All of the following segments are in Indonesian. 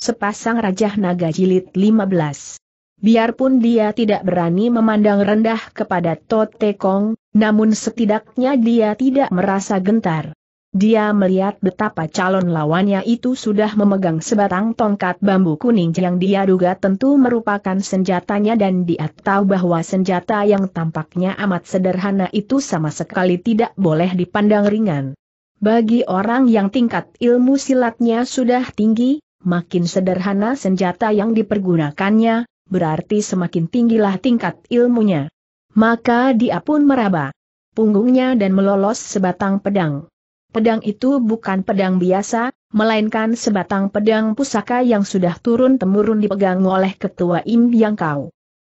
sepasang rajah Naga Jilid 15. Biarpun dia tidak berani memandang rendah kepada Tote Kong, namun setidaknya dia tidak merasa gentar. Dia melihat betapa calon lawannya itu sudah memegang sebatang tongkat bambu kuning yang dia duga tentu merupakan senjatanya dan dia tahu bahwa senjata yang tampaknya amat sederhana itu sama sekali tidak boleh dipandang ringan. Bagi orang yang tingkat ilmu silatnya sudah tinggi, makin sederhana senjata yang dipergunakannya, berarti semakin tinggilah tingkat ilmunya. Maka dia pun meraba punggungnya dan melolos sebatang pedang. Pedang itu bukan pedang biasa, melainkan sebatang pedang pusaka yang sudah turun-temurun dipegang oleh ketua Im Yang Kau.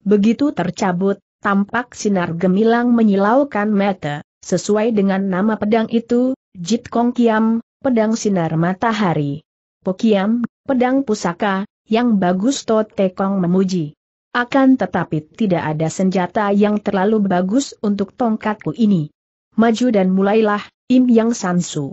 Begitu tercabut, tampak sinar gemilang menyilaukan mata, sesuai dengan nama pedang itu, Jit Kong Kiam, pedang sinar matahari. Pokiam, pedang pusaka, yang bagus To Tekong memuji. Akan tetapi tidak ada senjata yang terlalu bagus untuk tongkatku ini. Maju dan mulailah, Im Yang Sansu.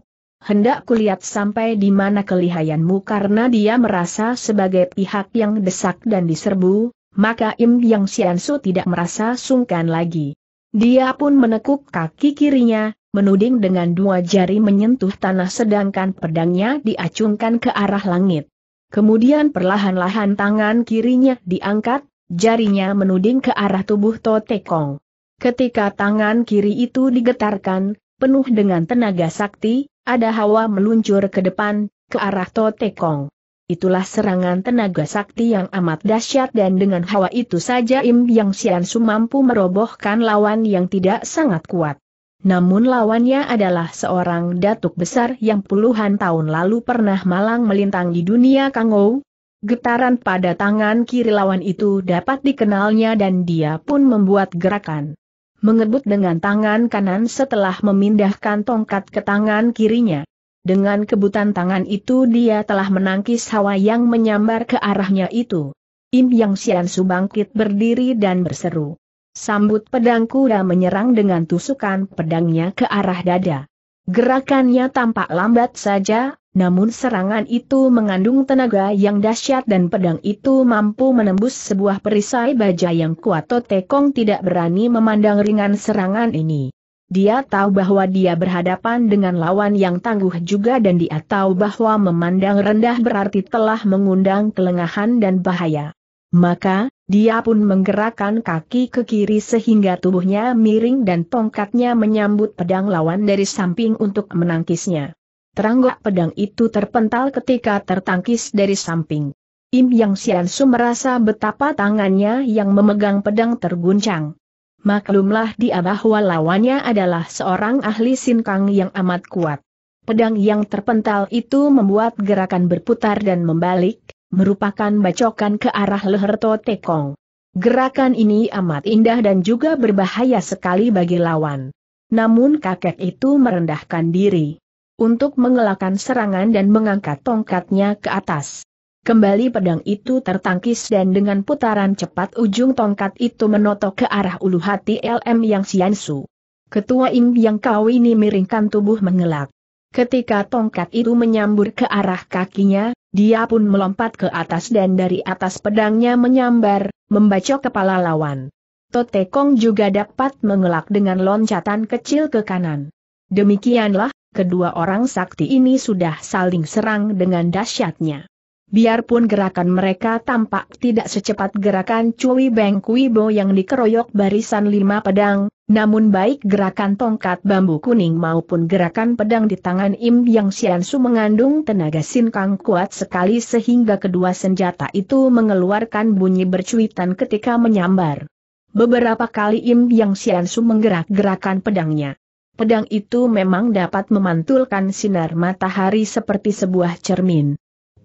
Hendak kulihat sampai di mana kelihayanmu karena dia merasa sebagai pihak yang desak dan diserbu, maka Im Yang Sansu tidak merasa sungkan lagi. Dia pun menekuk kaki kirinya, menuding dengan dua jari menyentuh tanah sedangkan pedangnya diacungkan ke arah langit. Kemudian perlahan-lahan tangan kirinya diangkat, jarinya menuding ke arah tubuh Totekong. Ketika tangan kiri itu digetarkan, penuh dengan tenaga sakti, ada hawa meluncur ke depan, ke arah Totekong. Itulah serangan tenaga sakti yang amat dahsyat dan dengan hawa itu saja Im Yang Xian Su mampu merobohkan lawan yang tidak sangat kuat namun lawannya adalah seorang datuk besar yang puluhan tahun lalu pernah malang melintang di dunia Kangou. Getaran pada tangan kiri lawan itu dapat dikenalnya dan dia pun membuat gerakan. Mengebut dengan tangan kanan setelah memindahkan tongkat ke tangan kirinya. Dengan kebutan tangan itu dia telah menangkis hawa yang menyambar ke arahnya itu. Im Yang Xian subangkit berdiri dan berseru. Sambut pedang kuda menyerang dengan tusukan pedangnya ke arah dada. Gerakannya tampak lambat saja, namun serangan itu mengandung tenaga yang dahsyat dan pedang itu mampu menembus sebuah perisai baja yang kuat Totekong tidak berani memandang ringan serangan ini. Dia tahu bahwa dia berhadapan dengan lawan yang tangguh juga dan dia tahu bahwa memandang rendah berarti telah mengundang kelengahan dan bahaya. Maka, dia pun menggerakkan kaki ke kiri sehingga tubuhnya miring dan tongkatnya menyambut pedang lawan dari samping untuk menangkisnya. Teranggak pedang itu terpental ketika tertangkis dari samping. Im Yang Xiansu merasa betapa tangannya yang memegang pedang terguncang. Maklumlah dia bahwa lawannya adalah seorang ahli sinkang yang amat kuat. Pedang yang terpental itu membuat gerakan berputar dan membalik, merupakan bacokan ke arah leher Totekong. Kong. Gerakan ini amat indah dan juga berbahaya sekali bagi lawan. Namun kakek itu merendahkan diri untuk mengelakkan serangan dan mengangkat tongkatnya ke atas. Kembali pedang itu tertangkis dan dengan putaran cepat ujung tongkat itu menotok ke arah ulu hati LM Yang Siansu. Ketua Im Yang Kau ini miringkan tubuh mengelak. Ketika tongkat itu menyambur ke arah kakinya, dia pun melompat ke atas dan dari atas pedangnya menyambar, membacok kepala lawan. Tote Kong juga dapat mengelak dengan loncatan kecil ke kanan. Demikianlah, kedua orang sakti ini sudah saling serang dengan dahsyatnya. Biarpun gerakan mereka tampak tidak secepat gerakan Cui Beng Bo yang dikeroyok barisan lima pedang, namun baik gerakan tongkat bambu kuning maupun gerakan pedang di tangan Im Yang Xiansu mengandung tenaga sinkang kuat sekali sehingga kedua senjata itu mengeluarkan bunyi bercuitan ketika menyambar. Beberapa kali Im Yang Xiansu menggerak-gerakan pedangnya. Pedang itu memang dapat memantulkan sinar matahari seperti sebuah cermin.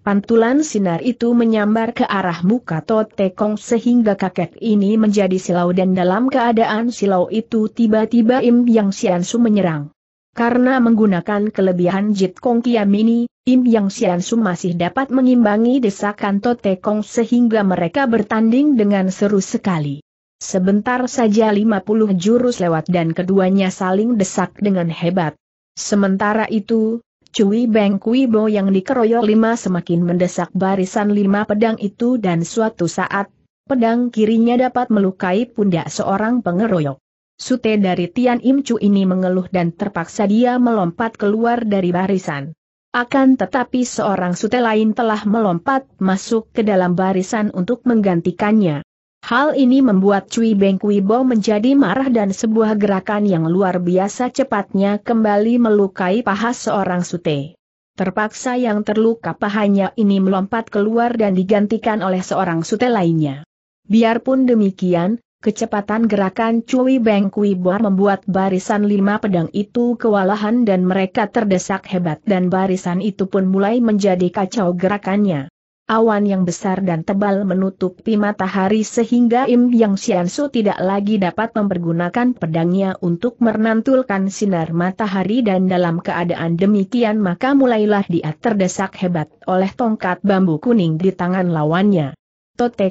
Pantulan sinar itu menyambar ke arah muka Totekong sehingga kakek ini menjadi silau dan dalam keadaan silau itu tiba-tiba Im Yang Xiansu menyerang. Karena menggunakan kelebihan Jit Kong Kiam ini, Im Yang Xiansu masih dapat mengimbangi desakan Totekong sehingga mereka bertanding dengan seru sekali. Sebentar saja 50 jurus lewat dan keduanya saling desak dengan hebat. Sementara itu, Cui Beng Bo yang dikeroyok lima semakin mendesak barisan lima pedang itu dan suatu saat, pedang kirinya dapat melukai pundak seorang pengeroyok. Sute dari Tian Im Chu ini mengeluh dan terpaksa dia melompat keluar dari barisan. Akan tetapi seorang sute lain telah melompat masuk ke dalam barisan untuk menggantikannya. Hal ini membuat Cui Beng Kuibo menjadi marah dan sebuah gerakan yang luar biasa cepatnya kembali melukai paha seorang sute. Terpaksa yang terluka pahanya ini melompat keluar dan digantikan oleh seorang sute lainnya. Biarpun demikian, kecepatan gerakan Cui Beng Kuibo membuat barisan lima pedang itu kewalahan dan mereka terdesak hebat dan barisan itu pun mulai menjadi kacau gerakannya. Awan yang besar dan tebal menutupi matahari sehingga Im Yang Su tidak lagi dapat mempergunakan pedangnya untuk menantulkan sinar matahari dan dalam keadaan demikian maka mulailah dia terdesak hebat oleh tongkat bambu kuning di tangan lawannya.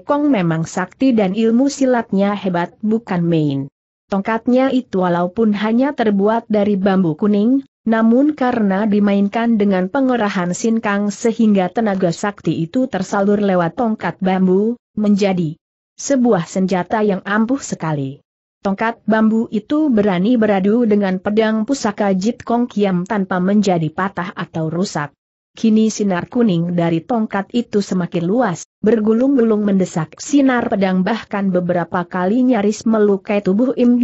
Kong memang sakti dan ilmu silatnya hebat bukan main. Tongkatnya itu walaupun hanya terbuat dari bambu kuning, namun karena dimainkan dengan pengerahan sinkang sehingga tenaga sakti itu tersalur lewat tongkat bambu, menjadi sebuah senjata yang ampuh sekali. Tongkat bambu itu berani beradu dengan pedang pusaka Jit Kong Kiam tanpa menjadi patah atau rusak. Kini sinar kuning dari tongkat itu semakin luas, bergulung-gulung mendesak sinar pedang bahkan beberapa kali nyaris melukai tubuh Im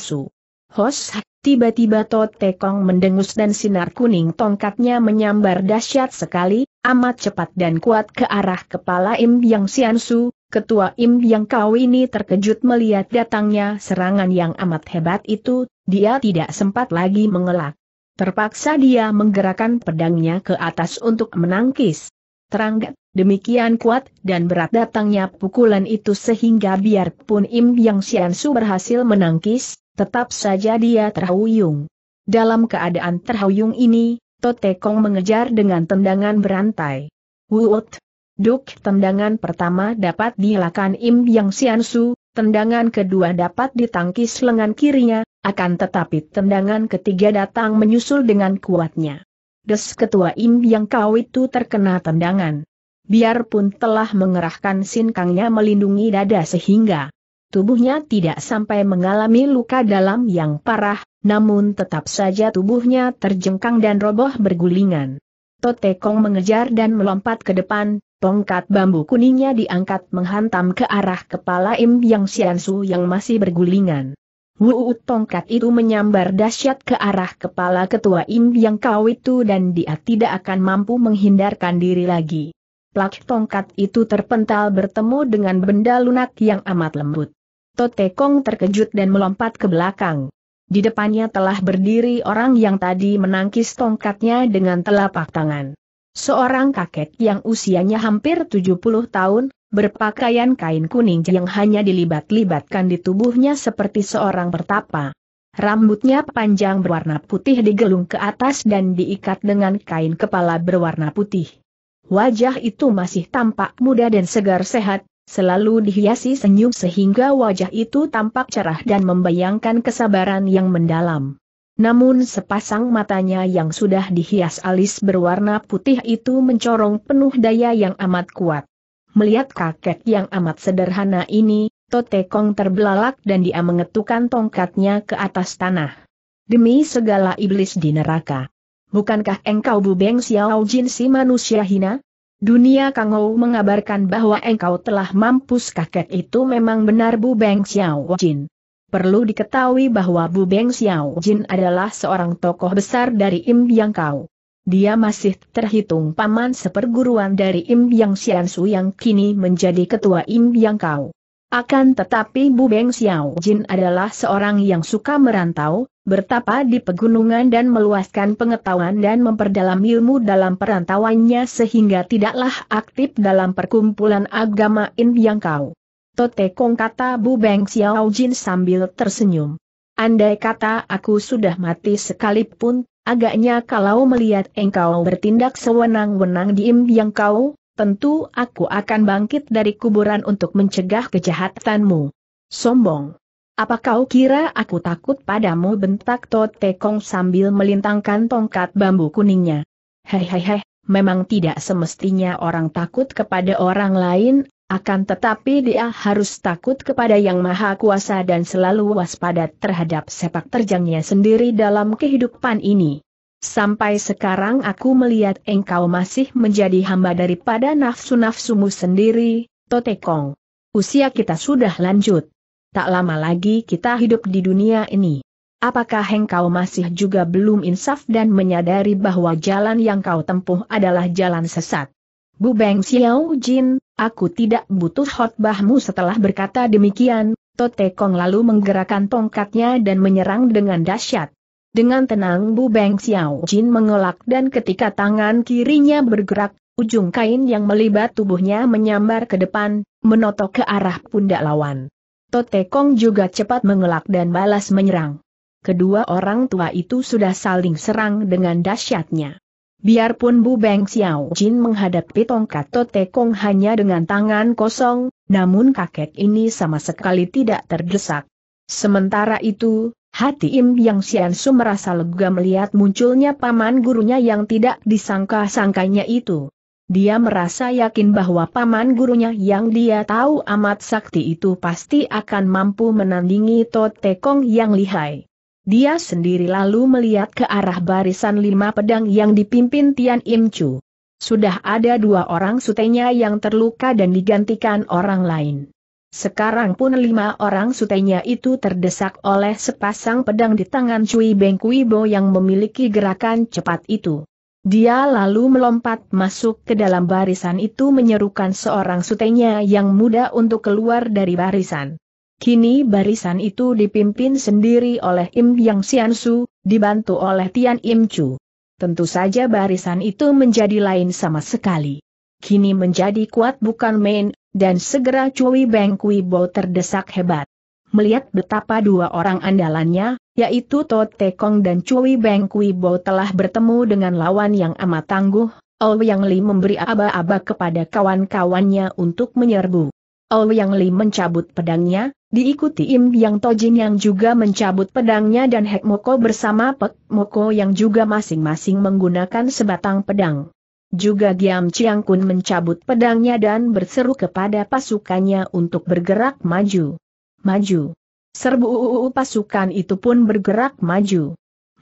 Su. Hos Tiba-tiba Tot Tekong mendengus dan sinar kuning tongkatnya menyambar dahsyat sekali, amat cepat dan kuat ke arah kepala Im Yang Siansu, ketua Im Yang Kau ini terkejut melihat datangnya serangan yang amat hebat itu, dia tidak sempat lagi mengelak. Terpaksa dia menggerakkan pedangnya ke atas untuk menangkis. Terangkat, demikian kuat dan berat datangnya pukulan itu sehingga biarpun Im Yang Siansu berhasil menangkis, Tetap saja dia terhuyung. Dalam keadaan terhuyung ini, Tote Kong mengejar dengan tendangan berantai. Wuot! Duk tendangan pertama dapat dilakukan Im Yang Siansu, tendangan kedua dapat ditangkis lengan kirinya, akan tetapi tendangan ketiga datang menyusul dengan kuatnya. Des ketua Im Yang Kau itu terkena tendangan biarpun telah mengerahkan sinkangnya melindungi dada sehingga Tubuhnya tidak sampai mengalami luka dalam yang parah, namun tetap saja tubuhnya terjengkang dan roboh bergulingan. Tote Kong mengejar dan melompat ke depan, tongkat bambu kuningnya diangkat menghantam ke arah kepala Im Yang Siansu yang masih bergulingan. Wu tongkat itu menyambar dahsyat ke arah kepala ketua Im Yang Kau itu dan dia tidak akan mampu menghindarkan diri lagi. Plak tongkat itu terpental bertemu dengan benda lunak yang amat lembut. Tote Kong terkejut dan melompat ke belakang. Di depannya telah berdiri orang yang tadi menangkis tongkatnya dengan telapak tangan. Seorang kakek yang usianya hampir 70 tahun, berpakaian kain kuning yang hanya dilibat-libatkan di tubuhnya seperti seorang bertapa. Rambutnya panjang berwarna putih digelung ke atas dan diikat dengan kain kepala berwarna putih. Wajah itu masih tampak muda dan segar sehat, selalu dihiasi senyum sehingga wajah itu tampak cerah dan membayangkan kesabaran yang mendalam. Namun sepasang matanya yang sudah dihias alis berwarna putih itu mencorong penuh daya yang amat kuat. Melihat kakek yang amat sederhana ini, Tote Kong terbelalak dan dia mengetukkan tongkatnya ke atas tanah. Demi segala iblis di neraka. Bukankah engkau bubeng Xiao Jin si manusia hina? Dunia Kangou mengabarkan bahwa engkau telah mampus kakek itu memang benar Bu Beng Xiao Jin. Perlu diketahui bahwa Bu Beng Xiao Jin adalah seorang tokoh besar dari Im Yang Kau. Dia masih terhitung paman seperguruan dari Im Yang Xian Su yang kini menjadi ketua Im Yang Kau. Akan tetapi Bu Beng Xiao Jin adalah seorang yang suka merantau, bertapa di pegunungan dan meluaskan pengetahuan dan memperdalam ilmu dalam perantauannya sehingga tidaklah aktif dalam perkumpulan agama In yang kau. Tote Kong kata Bu Beng Xiao Jin sambil tersenyum. Andai kata aku sudah mati sekalipun, agaknya kalau melihat engkau bertindak sewenang-wenang di Im yang kau, tentu aku akan bangkit dari kuburan untuk mencegah kejahatanmu. Sombong. Apa kau kira aku takut padamu bentak Totekong Kong sambil melintangkan tongkat bambu kuningnya? Hehehe, memang tidak semestinya orang takut kepada orang lain, akan tetapi dia harus takut kepada yang maha kuasa dan selalu waspada terhadap sepak terjangnya sendiri dalam kehidupan ini. Sampai sekarang aku melihat engkau masih menjadi hamba daripada nafsu-nafsumu sendiri, Totekong. Usia kita sudah lanjut tak lama lagi kita hidup di dunia ini. Apakah engkau masih juga belum insaf dan menyadari bahwa jalan yang kau tempuh adalah jalan sesat? Bu Beng Xiao Jin, aku tidak butuh khotbahmu setelah berkata demikian, Tote Kong lalu menggerakkan tongkatnya dan menyerang dengan dahsyat. Dengan tenang Bu Beng Xiao Jin mengelak dan ketika tangan kirinya bergerak, ujung kain yang melibat tubuhnya menyambar ke depan, menotok ke arah pundak lawan. Tote Kong juga cepat mengelak dan balas menyerang. Kedua orang tua itu sudah saling serang dengan dahsyatnya. Biarpun Bu Beng Xiao Jin menghadapi tongkat Kong hanya dengan tangan kosong, namun kakek ini sama sekali tidak terdesak. Sementara itu, hati Im Yang Xian Su merasa lega melihat munculnya paman gurunya yang tidak disangka-sangkanya itu. Dia merasa yakin bahwa paman gurunya yang dia tahu amat sakti itu pasti akan mampu menandingi Totekong yang lihai. Dia sendiri lalu melihat ke arah barisan lima pedang yang dipimpin Tian Im Chu. Sudah ada dua orang sutenya yang terluka dan digantikan orang lain. Sekarang pun lima orang sutenya itu terdesak oleh sepasang pedang di tangan Cui Bengkuibo yang memiliki gerakan cepat itu. Dia lalu melompat masuk ke dalam barisan itu menyerukan seorang sutenya yang muda untuk keluar dari barisan. Kini barisan itu dipimpin sendiri oleh Im Yang Siansu, dibantu oleh Tian Im Chu. Tentu saja barisan itu menjadi lain sama sekali. Kini menjadi kuat bukan main, dan segera Cui Beng Kui Bo terdesak hebat melihat betapa dua orang andalannya, yaitu To Kong dan Cui Beng Kui Bo telah bertemu dengan lawan yang amat tangguh, Ou Yang Li memberi aba-aba kepada kawan-kawannya untuk menyerbu. Ou Yang Li mencabut pedangnya, diikuti Im Yang Tojin yang juga mencabut pedangnya dan Hek Moko bersama Pek Moko yang juga masing-masing menggunakan sebatang pedang. Juga Giam Chiang Kun mencabut pedangnya dan berseru kepada pasukannya untuk bergerak maju maju. Serbu pasukan itu pun bergerak maju.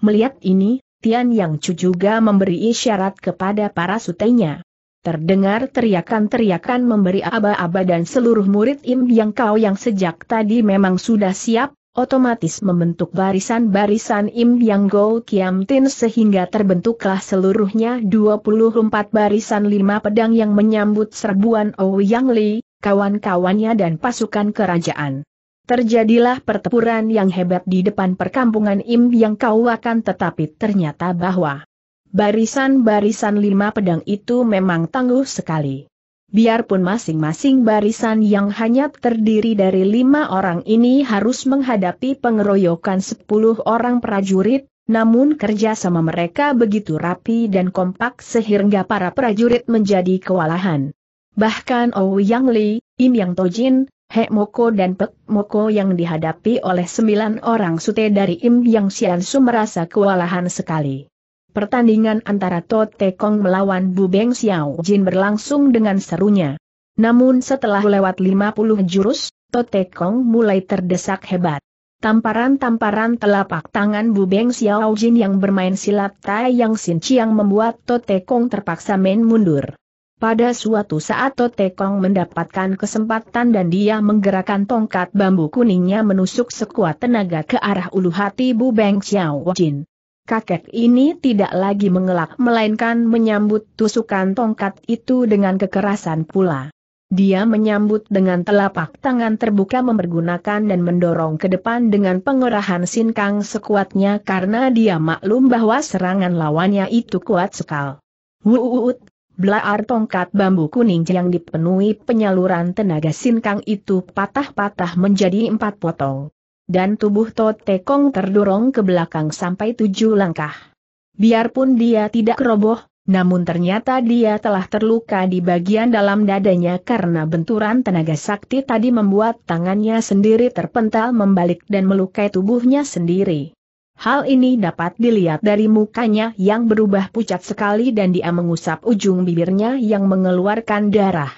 Melihat ini, Tian Yang Chu juga memberi isyarat kepada para sutenya. Terdengar teriakan-teriakan memberi aba-aba dan seluruh murid Im Yang Kau yang sejak tadi memang sudah siap, otomatis membentuk barisan-barisan Im Yang Go Kiam Tin sehingga terbentuklah seluruhnya 24 barisan lima pedang yang menyambut serbuan Ou Li, kawan-kawannya dan pasukan kerajaan. Terjadilah pertempuran yang hebat di depan perkampungan Im yang kau akan tetapi ternyata bahwa barisan-barisan lima pedang itu memang tangguh sekali. Biarpun masing-masing barisan yang hanya terdiri dari lima orang ini harus menghadapi pengeroyokan sepuluh orang prajurit, namun kerja sama mereka begitu rapi dan kompak sehingga para prajurit menjadi kewalahan. Bahkan Ouyang Li, Im Yang Tojin, He Moko dan Pek Moko yang dihadapi oleh sembilan orang sute dari Im Yang Xian Su merasa kewalahan sekali. Pertandingan antara To Te Kong melawan Bu Beng Xiao Jin berlangsung dengan serunya. Namun setelah lewat 50 jurus, To Te Kong mulai terdesak hebat. Tamparan-tamparan telapak tangan Bu Beng Xiao Jin yang bermain silat Tai Yang Sin Chiang membuat To Te Kong terpaksa main mundur. Pada suatu saat Totekong mendapatkan kesempatan dan dia menggerakkan tongkat bambu kuningnya menusuk sekuat tenaga ke arah ulu hati Bu Beng Xiao Jin. Kakek ini tidak lagi mengelak melainkan menyambut tusukan tongkat itu dengan kekerasan pula. Dia menyambut dengan telapak tangan terbuka mempergunakan dan mendorong ke depan dengan pengerahan sinkang sekuatnya karena dia maklum bahwa serangan lawannya itu kuat sekali. Wuut, Belaar tongkat bambu kuning yang dipenuhi penyaluran tenaga sinkang itu patah-patah menjadi empat potong. Dan tubuh Tote Kong terdorong ke belakang sampai tujuh langkah. Biarpun dia tidak roboh, namun ternyata dia telah terluka di bagian dalam dadanya karena benturan tenaga sakti tadi membuat tangannya sendiri terpental membalik dan melukai tubuhnya sendiri. Hal ini dapat dilihat dari mukanya yang berubah pucat sekali dan dia mengusap ujung bibirnya yang mengeluarkan darah.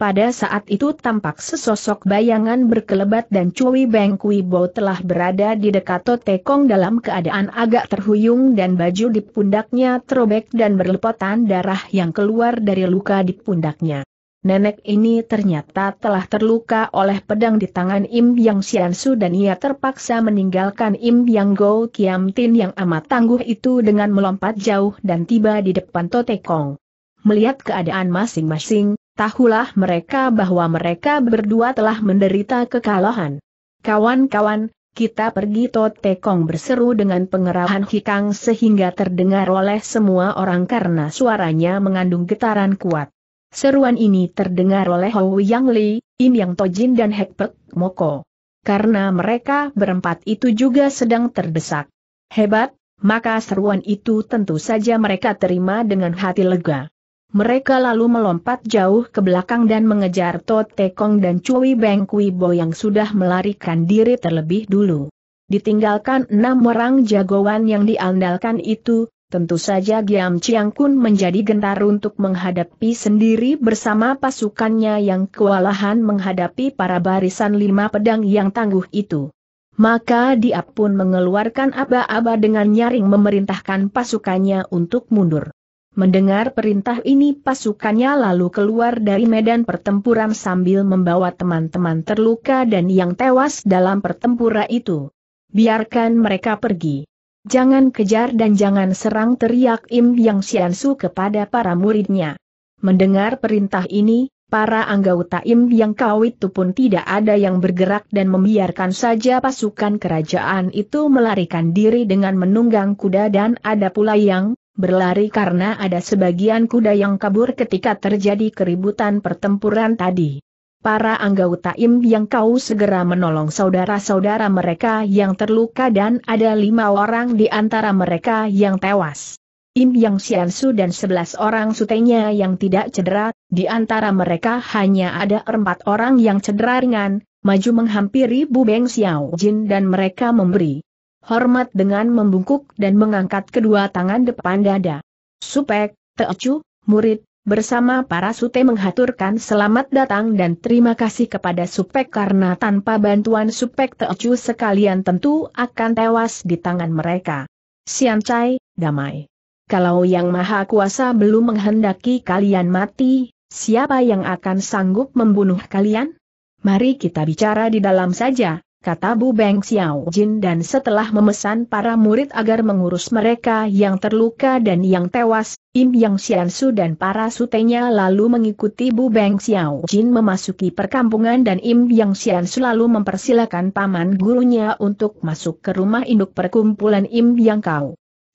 Pada saat itu tampak sesosok bayangan berkelebat dan Cui Beng Kui Bo telah berada di dekat Kong dalam keadaan agak terhuyung dan baju di pundaknya terobek dan berlepotan darah yang keluar dari luka di pundaknya. Nenek ini ternyata telah terluka oleh pedang di tangan Im Yang Su dan ia terpaksa meninggalkan Im Yang Go Kiam Tin yang amat tangguh itu dengan melompat jauh dan tiba di depan Tote Kong. Melihat keadaan masing-masing, tahulah mereka bahwa mereka berdua telah menderita kekalahan. Kawan-kawan, kita pergi Tote Kong berseru dengan pengerahan hikang sehingga terdengar oleh semua orang karena suaranya mengandung getaran kuat. Seruan ini terdengar oleh Hou Yang Li, Im Yang Tojin dan Hek Moko. Karena mereka berempat itu juga sedang terdesak. Hebat, maka seruan itu tentu saja mereka terima dengan hati lega. Mereka lalu melompat jauh ke belakang dan mengejar To Tekong dan Cui Beng Kui Bo yang sudah melarikan diri terlebih dulu. Ditinggalkan enam orang jagoan yang diandalkan itu, Tentu saja Giam Chiang Kun menjadi gentar untuk menghadapi sendiri bersama pasukannya yang kewalahan menghadapi para barisan lima pedang yang tangguh itu. Maka dia pun mengeluarkan aba-aba dengan nyaring memerintahkan pasukannya untuk mundur. Mendengar perintah ini pasukannya lalu keluar dari medan pertempuran sambil membawa teman-teman terluka dan yang tewas dalam pertempuran itu. Biarkan mereka pergi. Jangan kejar dan jangan serang teriak Im Yang Su kepada para muridnya. Mendengar perintah ini, para anggota Im Yang Kawit itu pun tidak ada yang bergerak dan membiarkan saja pasukan kerajaan itu melarikan diri dengan menunggang kuda dan ada pula yang berlari karena ada sebagian kuda yang kabur ketika terjadi keributan pertempuran tadi para anggota im yang kau segera menolong saudara-saudara mereka yang terluka dan ada lima orang di antara mereka yang tewas. Im Yang Xiansu dan sebelas orang sutenya yang tidak cedera, di antara mereka hanya ada empat orang yang cedera ringan, maju menghampiri Bu Beng Xiao Jin dan mereka memberi hormat dengan membungkuk dan mengangkat kedua tangan depan dada. Supek, Teocu, murid, bersama para sute menghaturkan selamat datang dan terima kasih kepada Supek karena tanpa bantuan Supek Teocu sekalian tentu akan tewas di tangan mereka. Siancai, damai. Kalau Yang Maha Kuasa belum menghendaki kalian mati, siapa yang akan sanggup membunuh kalian? Mari kita bicara di dalam saja, kata Bu Beng Xiao Jin dan setelah memesan para murid agar mengurus mereka yang terluka dan yang tewas, Im Yang Xiansu dan para sutenya lalu mengikuti Bu Beng Xiao Jin memasuki perkampungan dan Im Yang Xiansu lalu mempersilahkan paman gurunya untuk masuk ke rumah induk perkumpulan Im Yang Kau.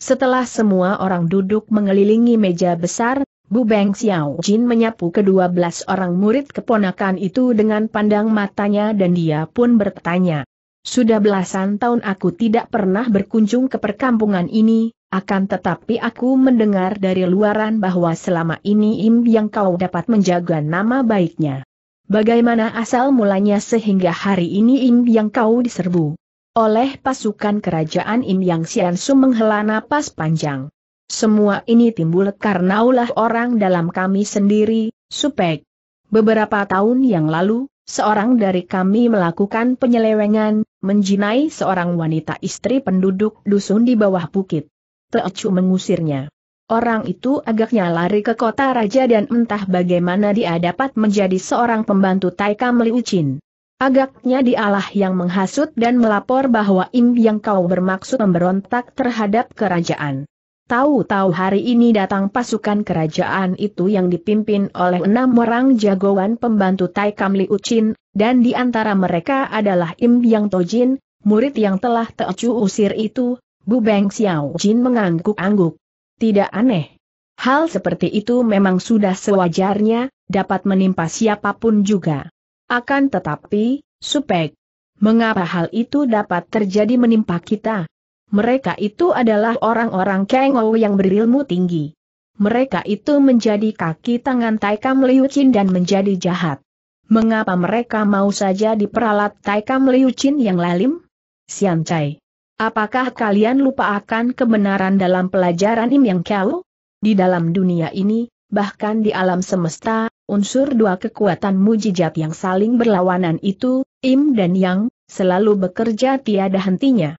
Setelah semua orang duduk mengelilingi meja besar, Bu Beng Xiao Jin menyapu kedua belas orang murid keponakan itu dengan pandang matanya dan dia pun bertanya. Sudah belasan tahun aku tidak pernah berkunjung ke perkampungan ini, akan tetapi aku mendengar dari luaran bahwa selama ini Im yang kau dapat menjaga nama baiknya. Bagaimana asal mulanya sehingga hari ini Im yang kau diserbu? Oleh pasukan kerajaan Im Yang Xiansu menghela napas panjang. Semua ini timbul karena ulah orang dalam kami sendiri, supek. Beberapa tahun yang lalu, seorang dari kami melakukan penyelewengan, menjinai seorang wanita istri penduduk dusun di bawah bukit. Teocu mengusirnya. Orang itu agaknya lari ke kota raja dan entah bagaimana dia dapat menjadi seorang pembantu Taika Meliucin. Agaknya dialah yang menghasut dan melapor bahwa Im yang kau bermaksud memberontak terhadap kerajaan. Tahu-tahu hari ini datang pasukan kerajaan itu yang dipimpin oleh enam orang jagoan pembantu Tai Kam Li Ucin, dan di antara mereka adalah Im Yang Tojin, murid yang telah Teocu usir itu, Bu Beng Xiao Jin mengangguk-angguk. Tidak aneh. Hal seperti itu memang sudah sewajarnya, dapat menimpa siapapun juga. Akan tetapi, Supek, mengapa hal itu dapat terjadi menimpa kita? Mereka itu adalah orang-orang Kengou yang berilmu tinggi. Mereka itu menjadi kaki tangan Taikam Liu Qin dan menjadi jahat. Mengapa mereka mau saja diperalat Taikam Liu Qin yang lalim? Sian Cai. Apakah kalian lupa akan kebenaran dalam pelajaran Im Yang Kiao? Di dalam dunia ini, bahkan di alam semesta, unsur dua kekuatan mujijat yang saling berlawanan itu, Im dan Yang, selalu bekerja tiada hentinya.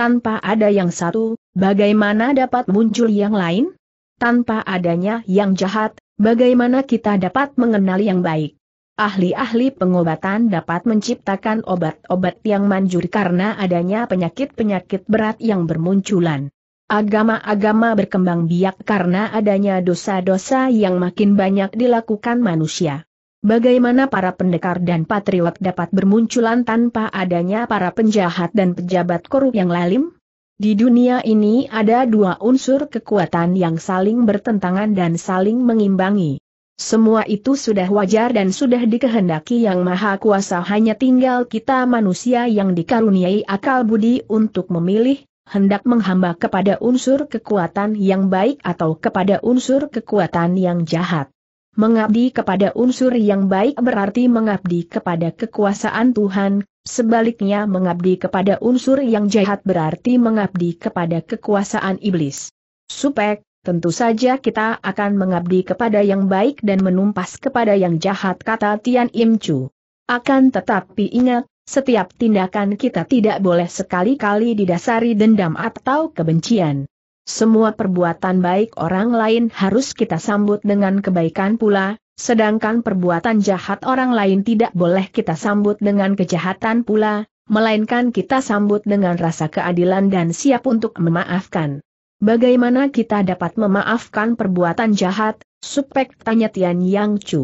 Tanpa ada yang satu, bagaimana dapat muncul yang lain? Tanpa adanya yang jahat, bagaimana kita dapat mengenali yang baik? Ahli-ahli pengobatan dapat menciptakan obat-obat yang manjur karena adanya penyakit-penyakit berat yang bermunculan. Agama-agama berkembang biak karena adanya dosa-dosa yang makin banyak dilakukan manusia. Bagaimana para pendekar dan patriot dapat bermunculan tanpa adanya para penjahat dan pejabat korup yang lalim? Di dunia ini ada dua unsur kekuatan yang saling bertentangan dan saling mengimbangi. Semua itu sudah wajar dan sudah dikehendaki yang maha kuasa hanya tinggal kita manusia yang dikaruniai akal budi untuk memilih, hendak menghamba kepada unsur kekuatan yang baik atau kepada unsur kekuatan yang jahat. Mengabdi kepada unsur yang baik berarti mengabdi kepada kekuasaan Tuhan, sebaliknya mengabdi kepada unsur yang jahat berarti mengabdi kepada kekuasaan iblis. Supek, tentu saja kita akan mengabdi kepada yang baik dan menumpas kepada yang jahat kata Tian Im Chu. Akan tetapi ingat, setiap tindakan kita tidak boleh sekali-kali didasari dendam atau kebencian. Semua perbuatan baik orang lain harus kita sambut dengan kebaikan pula, sedangkan perbuatan jahat orang lain tidak boleh kita sambut dengan kejahatan pula, melainkan kita sambut dengan rasa keadilan dan siap untuk memaafkan. Bagaimana kita dapat memaafkan perbuatan jahat? Supek tanya Tian Yang Chu.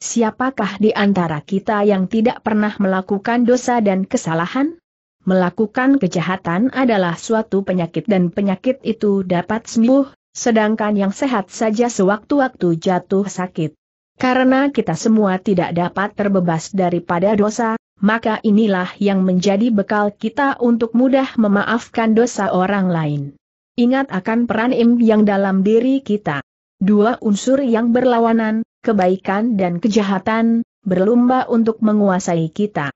Siapakah di antara kita yang tidak pernah melakukan dosa dan kesalahan? Melakukan kejahatan adalah suatu penyakit dan penyakit itu dapat sembuh, sedangkan yang sehat saja sewaktu-waktu jatuh sakit. Karena kita semua tidak dapat terbebas daripada dosa, maka inilah yang menjadi bekal kita untuk mudah memaafkan dosa orang lain. Ingat akan peran im yang dalam diri kita. Dua unsur yang berlawanan, kebaikan dan kejahatan, berlomba untuk menguasai kita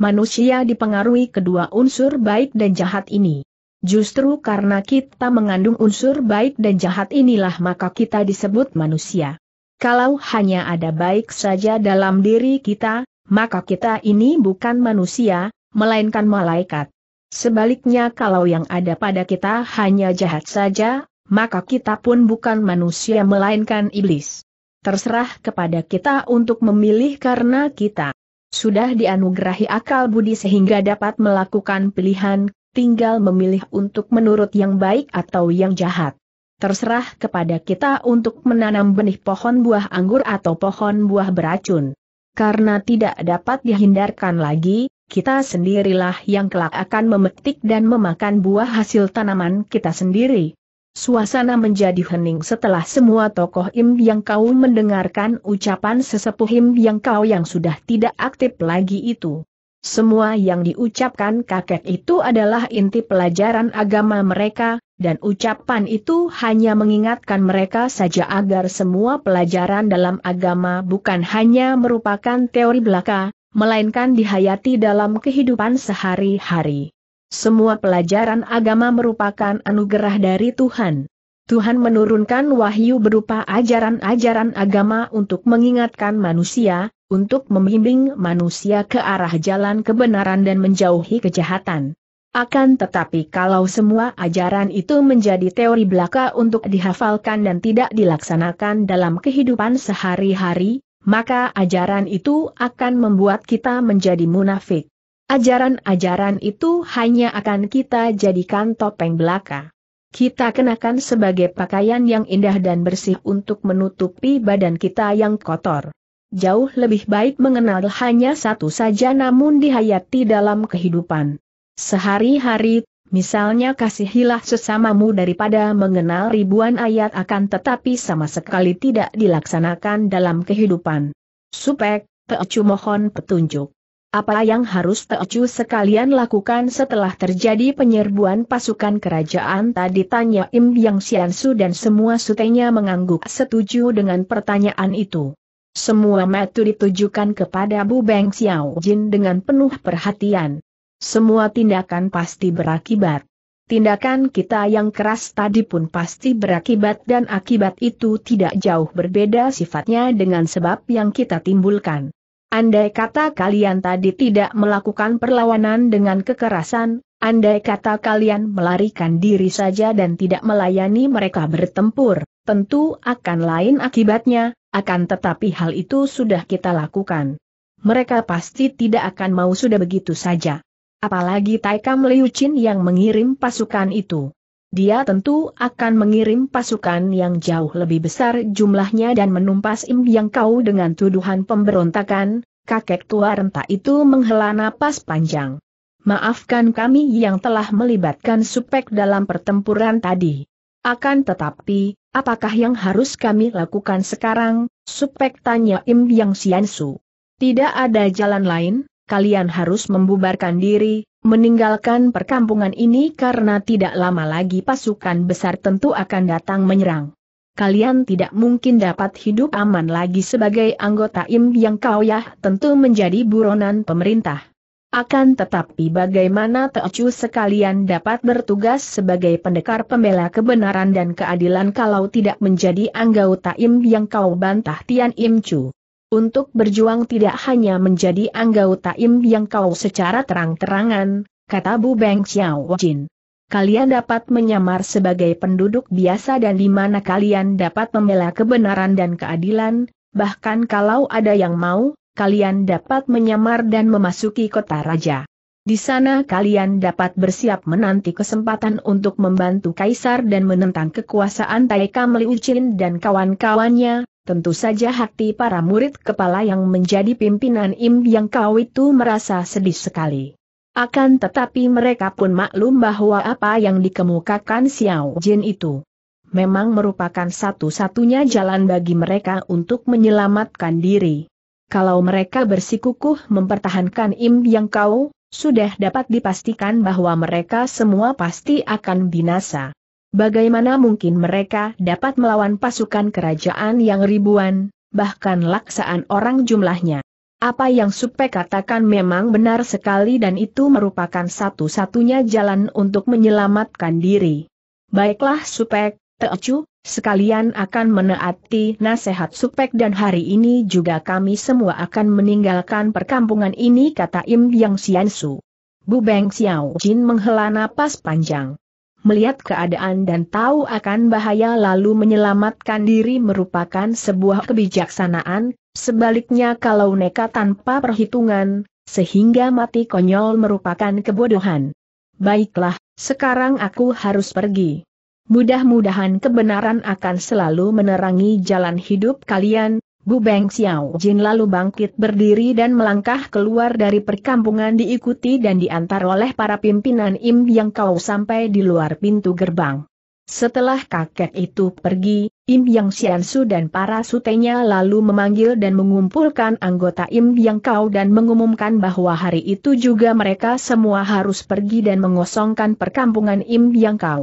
manusia dipengaruhi kedua unsur baik dan jahat ini. Justru karena kita mengandung unsur baik dan jahat inilah maka kita disebut manusia. Kalau hanya ada baik saja dalam diri kita, maka kita ini bukan manusia, melainkan malaikat. Sebaliknya kalau yang ada pada kita hanya jahat saja, maka kita pun bukan manusia melainkan iblis. Terserah kepada kita untuk memilih karena kita sudah dianugerahi akal budi sehingga dapat melakukan pilihan, tinggal memilih untuk menurut yang baik atau yang jahat. Terserah kepada kita untuk menanam benih pohon buah anggur atau pohon buah beracun. Karena tidak dapat dihindarkan lagi, kita sendirilah yang kelak akan memetik dan memakan buah hasil tanaman kita sendiri suasana menjadi hening setelah semua tokoh Im yang kau mendengarkan ucapan sesepuh Im yang kau yang sudah tidak aktif lagi itu. Semua yang diucapkan kakek itu adalah inti pelajaran agama mereka, dan ucapan itu hanya mengingatkan mereka saja agar semua pelajaran dalam agama bukan hanya merupakan teori belaka, melainkan dihayati dalam kehidupan sehari-hari. Semua pelajaran agama merupakan anugerah dari Tuhan. Tuhan menurunkan wahyu berupa ajaran-ajaran agama untuk mengingatkan manusia, untuk membimbing manusia ke arah jalan kebenaran dan menjauhi kejahatan. Akan tetapi kalau semua ajaran itu menjadi teori belaka untuk dihafalkan dan tidak dilaksanakan dalam kehidupan sehari-hari, maka ajaran itu akan membuat kita menjadi munafik. Ajaran-ajaran itu hanya akan kita jadikan topeng belaka. Kita kenakan sebagai pakaian yang indah dan bersih untuk menutupi badan kita yang kotor. Jauh lebih baik mengenal hanya satu saja namun dihayati dalam kehidupan. Sehari-hari, misalnya kasihilah sesamamu daripada mengenal ribuan ayat akan tetapi sama sekali tidak dilaksanakan dalam kehidupan. Supek, Pecu mohon petunjuk. Apa yang harus Teocu sekalian lakukan setelah terjadi penyerbuan pasukan kerajaan tadi tanya Im Yang Xiansu dan semua sutenya mengangguk setuju dengan pertanyaan itu. Semua metu ditujukan kepada Bu Beng Xiao Jin dengan penuh perhatian. Semua tindakan pasti berakibat. Tindakan kita yang keras tadi pun pasti berakibat dan akibat itu tidak jauh berbeda sifatnya dengan sebab yang kita timbulkan. Andai kata kalian tadi tidak melakukan perlawanan dengan kekerasan, andai kata kalian melarikan diri saja dan tidak melayani mereka bertempur, tentu akan lain akibatnya, akan tetapi hal itu sudah kita lakukan. Mereka pasti tidak akan mau sudah begitu saja. Apalagi Taikam Chin yang mengirim pasukan itu. Dia tentu akan mengirim pasukan yang jauh lebih besar jumlahnya dan menumpas Im Yang Kau dengan tuduhan pemberontakan, kakek tua renta itu menghela napas panjang. Maafkan kami yang telah melibatkan supek dalam pertempuran tadi. Akan tetapi, apakah yang harus kami lakukan sekarang, supek tanya Im Yang Siansu. Tidak ada jalan lain, kalian harus membubarkan diri, meninggalkan perkampungan ini karena tidak lama lagi pasukan besar tentu akan datang menyerang. Kalian tidak mungkin dapat hidup aman lagi sebagai anggota Im yang kau yah tentu menjadi buronan pemerintah. Akan tetapi bagaimana Teocu sekalian dapat bertugas sebagai pendekar pembela kebenaran dan keadilan kalau tidak menjadi anggota Im yang kau bantah Tian Im Chu untuk berjuang tidak hanya menjadi anggota im yang kau secara terang-terangan, kata Bu Beng Xiao Jin. Kalian dapat menyamar sebagai penduduk biasa dan di mana kalian dapat membela kebenaran dan keadilan, bahkan kalau ada yang mau, kalian dapat menyamar dan memasuki kota raja. Di sana kalian dapat bersiap menanti kesempatan untuk membantu kaisar dan menentang kekuasaan Taika Meliucin dan kawan-kawannya, Tentu saja hati para murid kepala yang menjadi pimpinan Im Yang Kau itu merasa sedih sekali. Akan tetapi mereka pun maklum bahwa apa yang dikemukakan Xiao Jin itu memang merupakan satu-satunya jalan bagi mereka untuk menyelamatkan diri. Kalau mereka bersikukuh mempertahankan Im Yang Kau, sudah dapat dipastikan bahwa mereka semua pasti akan binasa. Bagaimana mungkin mereka dapat melawan pasukan kerajaan yang ribuan, bahkan laksaan orang jumlahnya? Apa yang Supe katakan memang benar sekali dan itu merupakan satu-satunya jalan untuk menyelamatkan diri. Baiklah Supek, Teocu, sekalian akan menaati nasihat Supek dan hari ini juga kami semua akan meninggalkan perkampungan ini kata Im Yang Xiansu. Bu Beng Xiao Jin menghela napas panjang melihat keadaan dan tahu akan bahaya lalu menyelamatkan diri merupakan sebuah kebijaksanaan, sebaliknya kalau nekat tanpa perhitungan, sehingga mati konyol merupakan kebodohan. Baiklah, sekarang aku harus pergi. Mudah-mudahan kebenaran akan selalu menerangi jalan hidup kalian, Bu Beng Xiao Jin lalu bangkit berdiri dan melangkah keluar dari perkampungan diikuti dan diantar oleh para pimpinan Im Yang Kau sampai di luar pintu gerbang. Setelah kakek itu pergi, Im Yang Xiansu dan para sutenya lalu memanggil dan mengumpulkan anggota Im Yang Kau dan mengumumkan bahwa hari itu juga mereka semua harus pergi dan mengosongkan perkampungan Im Yang Kau.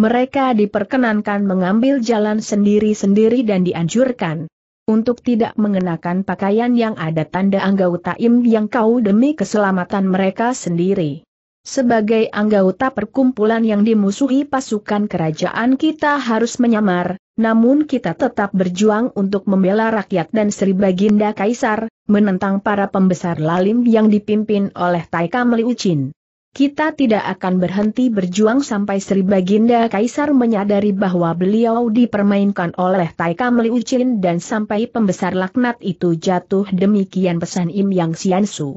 Mereka diperkenankan mengambil jalan sendiri-sendiri dan dianjurkan untuk tidak mengenakan pakaian yang ada tanda anggota im yang kau demi keselamatan mereka sendiri. Sebagai anggota perkumpulan yang dimusuhi pasukan kerajaan kita harus menyamar, namun kita tetap berjuang untuk membela rakyat dan Sri Baginda Kaisar, menentang para pembesar lalim yang dipimpin oleh Taika Meliucin. Kita tidak akan berhenti berjuang sampai Sri Baginda Kaisar menyadari bahwa beliau dipermainkan oleh Taika Meliucin dan sampai pembesar laknat itu jatuh demikian pesan Im Yang Siansu.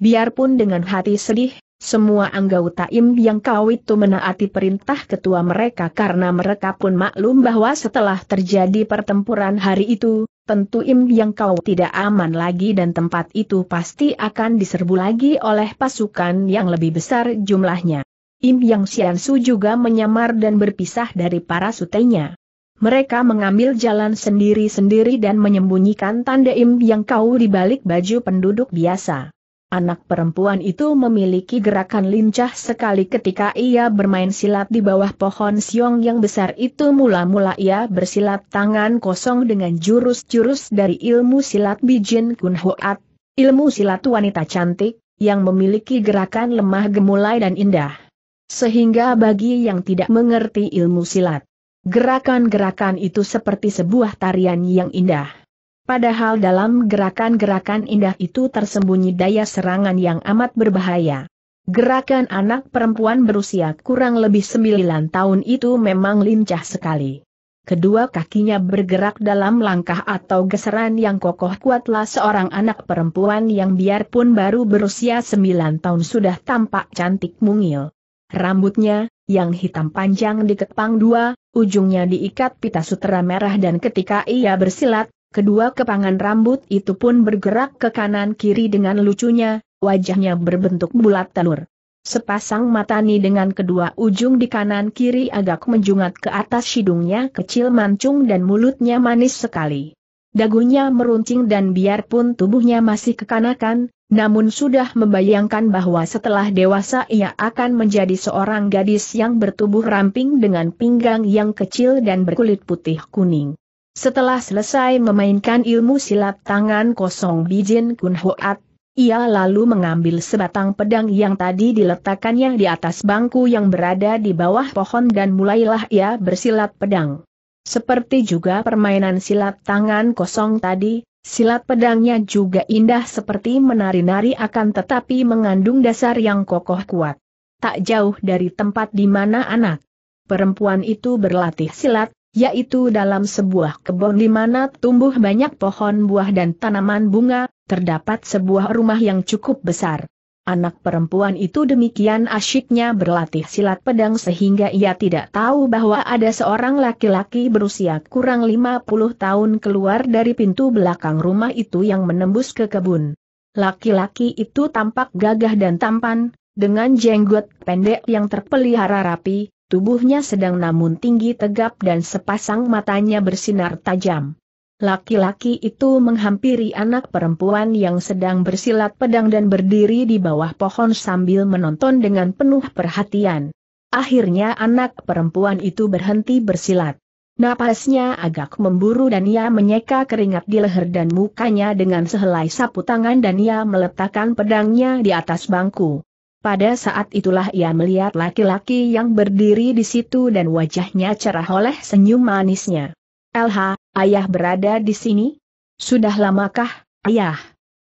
Biarpun dengan hati sedih, semua anggota Im Yang Kau itu menaati perintah ketua mereka karena mereka pun maklum bahwa setelah terjadi pertempuran hari itu, tentu im yang kau tidak aman lagi dan tempat itu pasti akan diserbu lagi oleh pasukan yang lebih besar jumlahnya. Im Yang Xiansu juga menyamar dan berpisah dari para sutenya. Mereka mengambil jalan sendiri-sendiri dan menyembunyikan tanda Im Yang Kau di balik baju penduduk biasa. Anak perempuan itu memiliki gerakan lincah sekali ketika ia bermain silat di bawah pohon siong yang besar itu mula-mula ia bersilat tangan kosong dengan jurus-jurus dari ilmu silat Bijin Kun Hoat, ilmu silat wanita cantik, yang memiliki gerakan lemah gemulai dan indah. Sehingga bagi yang tidak mengerti ilmu silat, gerakan-gerakan itu seperti sebuah tarian yang indah. Padahal dalam gerakan-gerakan indah itu tersembunyi daya serangan yang amat berbahaya. Gerakan anak perempuan berusia kurang lebih 9 tahun itu memang lincah sekali. Kedua kakinya bergerak dalam langkah atau geseran yang kokoh kuatlah seorang anak perempuan yang biarpun baru berusia 9 tahun sudah tampak cantik mungil. Rambutnya, yang hitam panjang dikepang dua, ujungnya diikat pita sutera merah dan ketika ia bersilat, Kedua kepangan rambut itu pun bergerak ke kanan-kiri dengan lucunya, wajahnya berbentuk bulat telur. Sepasang matani dengan kedua ujung di kanan-kiri agak menjungat ke atas hidungnya kecil mancung dan mulutnya manis sekali. Dagunya meruncing dan biarpun tubuhnya masih kekanakan, namun sudah membayangkan bahwa setelah dewasa ia akan menjadi seorang gadis yang bertubuh ramping dengan pinggang yang kecil dan berkulit putih kuning. Setelah selesai memainkan ilmu silat tangan kosong Bijin Kun Hoat, ia lalu mengambil sebatang pedang yang tadi diletakkannya di atas bangku yang berada di bawah pohon dan mulailah ia bersilat pedang. Seperti juga permainan silat tangan kosong tadi, silat pedangnya juga indah seperti menari-nari akan tetapi mengandung dasar yang kokoh kuat. Tak jauh dari tempat di mana anak perempuan itu berlatih silat, yaitu dalam sebuah kebun di mana tumbuh banyak pohon buah dan tanaman bunga, terdapat sebuah rumah yang cukup besar. Anak perempuan itu demikian asyiknya berlatih silat pedang sehingga ia tidak tahu bahwa ada seorang laki-laki berusia kurang 50 tahun keluar dari pintu belakang rumah itu yang menembus ke kebun. Laki-laki itu tampak gagah dan tampan, dengan jenggot pendek yang terpelihara rapi, tubuhnya sedang namun tinggi tegap dan sepasang matanya bersinar tajam. Laki-laki itu menghampiri anak perempuan yang sedang bersilat pedang dan berdiri di bawah pohon sambil menonton dengan penuh perhatian. Akhirnya anak perempuan itu berhenti bersilat. Napasnya agak memburu dan ia menyeka keringat di leher dan mukanya dengan sehelai sapu tangan dan ia meletakkan pedangnya di atas bangku. Pada saat itulah ia melihat laki-laki yang berdiri di situ dan wajahnya cerah oleh senyum manisnya. LH, ayah berada di sini? Sudah lamakah, ayah?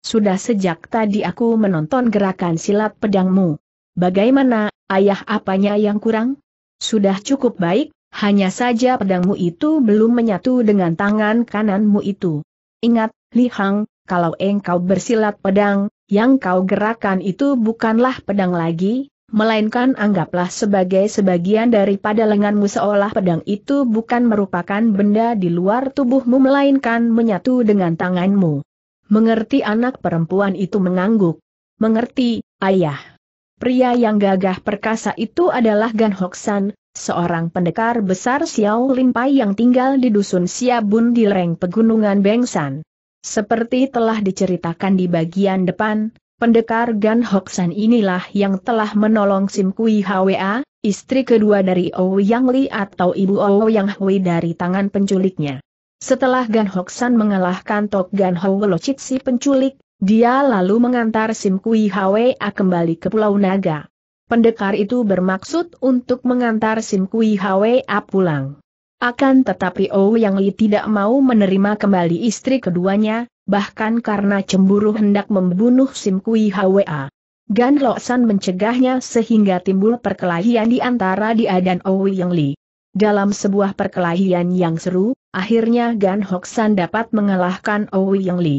Sudah sejak tadi aku menonton gerakan silat pedangmu. Bagaimana, ayah apanya yang kurang? Sudah cukup baik, hanya saja pedangmu itu belum menyatu dengan tangan kananmu itu. Ingat, Li Hang, kalau engkau bersilat pedang, yang kau gerakan itu bukanlah pedang lagi, melainkan anggaplah sebagai sebagian daripada lenganmu seolah pedang itu bukan merupakan benda di luar tubuhmu melainkan menyatu dengan tanganmu. Mengerti anak perempuan itu mengangguk. Mengerti, ayah. Pria yang gagah perkasa itu adalah Gan Hoksan, seorang pendekar besar Xiao Limpai yang tinggal di dusun Siabun di lereng pegunungan Bengsan. Seperti telah diceritakan di bagian depan, pendekar Gan Hoksan inilah yang telah menolong Sim Kui Hwa, istri kedua dari Ouyang Li atau ibu Ouyang Hui dari tangan penculiknya. Setelah Gan Hoksan mengalahkan Tok Gan Hwelocit si penculik, dia lalu mengantar Sim Kui Hwa kembali ke Pulau Naga. Pendekar itu bermaksud untuk mengantar Sim Kui Hwa pulang. Akan tetapi oh Yang Li tidak mau menerima kembali istri keduanya, bahkan karena cemburu hendak membunuh Sim Kui Hwa. Gan Lok San mencegahnya sehingga timbul perkelahian di antara dia dan oh Yang Li. Dalam sebuah perkelahian yang seru, akhirnya Gan Hok San dapat mengalahkan oh Yang Li.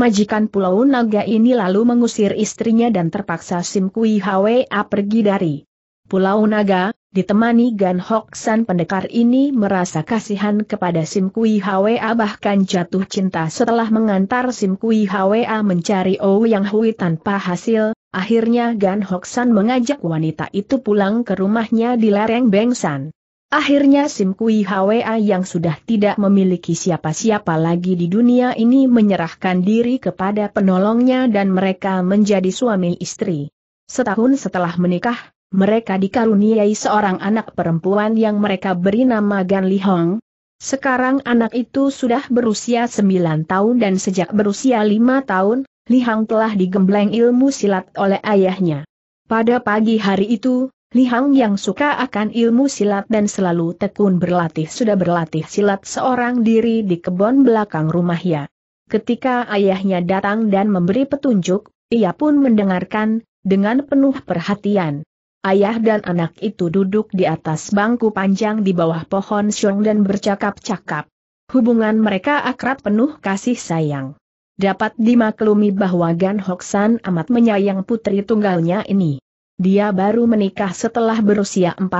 Majikan Pulau Naga ini lalu mengusir istrinya dan terpaksa Sim Kui Hwa pergi dari Pulau Naga, ditemani Gan Hok San pendekar ini merasa kasihan kepada Sim Kui Hwa bahkan jatuh cinta setelah mengantar Sim Kui Hwa mencari Ou Yang Hui tanpa hasil, akhirnya Gan Hok San mengajak wanita itu pulang ke rumahnya di lereng Bengsan. Akhirnya Sim Kui Hwa yang sudah tidak memiliki siapa-siapa lagi di dunia ini menyerahkan diri kepada penolongnya dan mereka menjadi suami istri. Setahun setelah menikah, mereka dikaruniai seorang anak perempuan yang mereka beri nama Gan Li Hong. Sekarang anak itu sudah berusia 9 tahun dan sejak berusia 5 tahun, Li Hang telah digembleng ilmu silat oleh ayahnya. Pada pagi hari itu, Li Hang yang suka akan ilmu silat dan selalu tekun berlatih sudah berlatih silat seorang diri di kebun belakang rumahnya. Ketika ayahnya datang dan memberi petunjuk, ia pun mendengarkan, dengan penuh perhatian. Ayah dan anak itu duduk di atas bangku panjang di bawah pohon siung dan bercakap-cakap. Hubungan mereka akrab penuh kasih sayang. Dapat dimaklumi bahwa Gan Hoksan amat menyayang putri tunggalnya ini. Dia baru menikah setelah berusia 40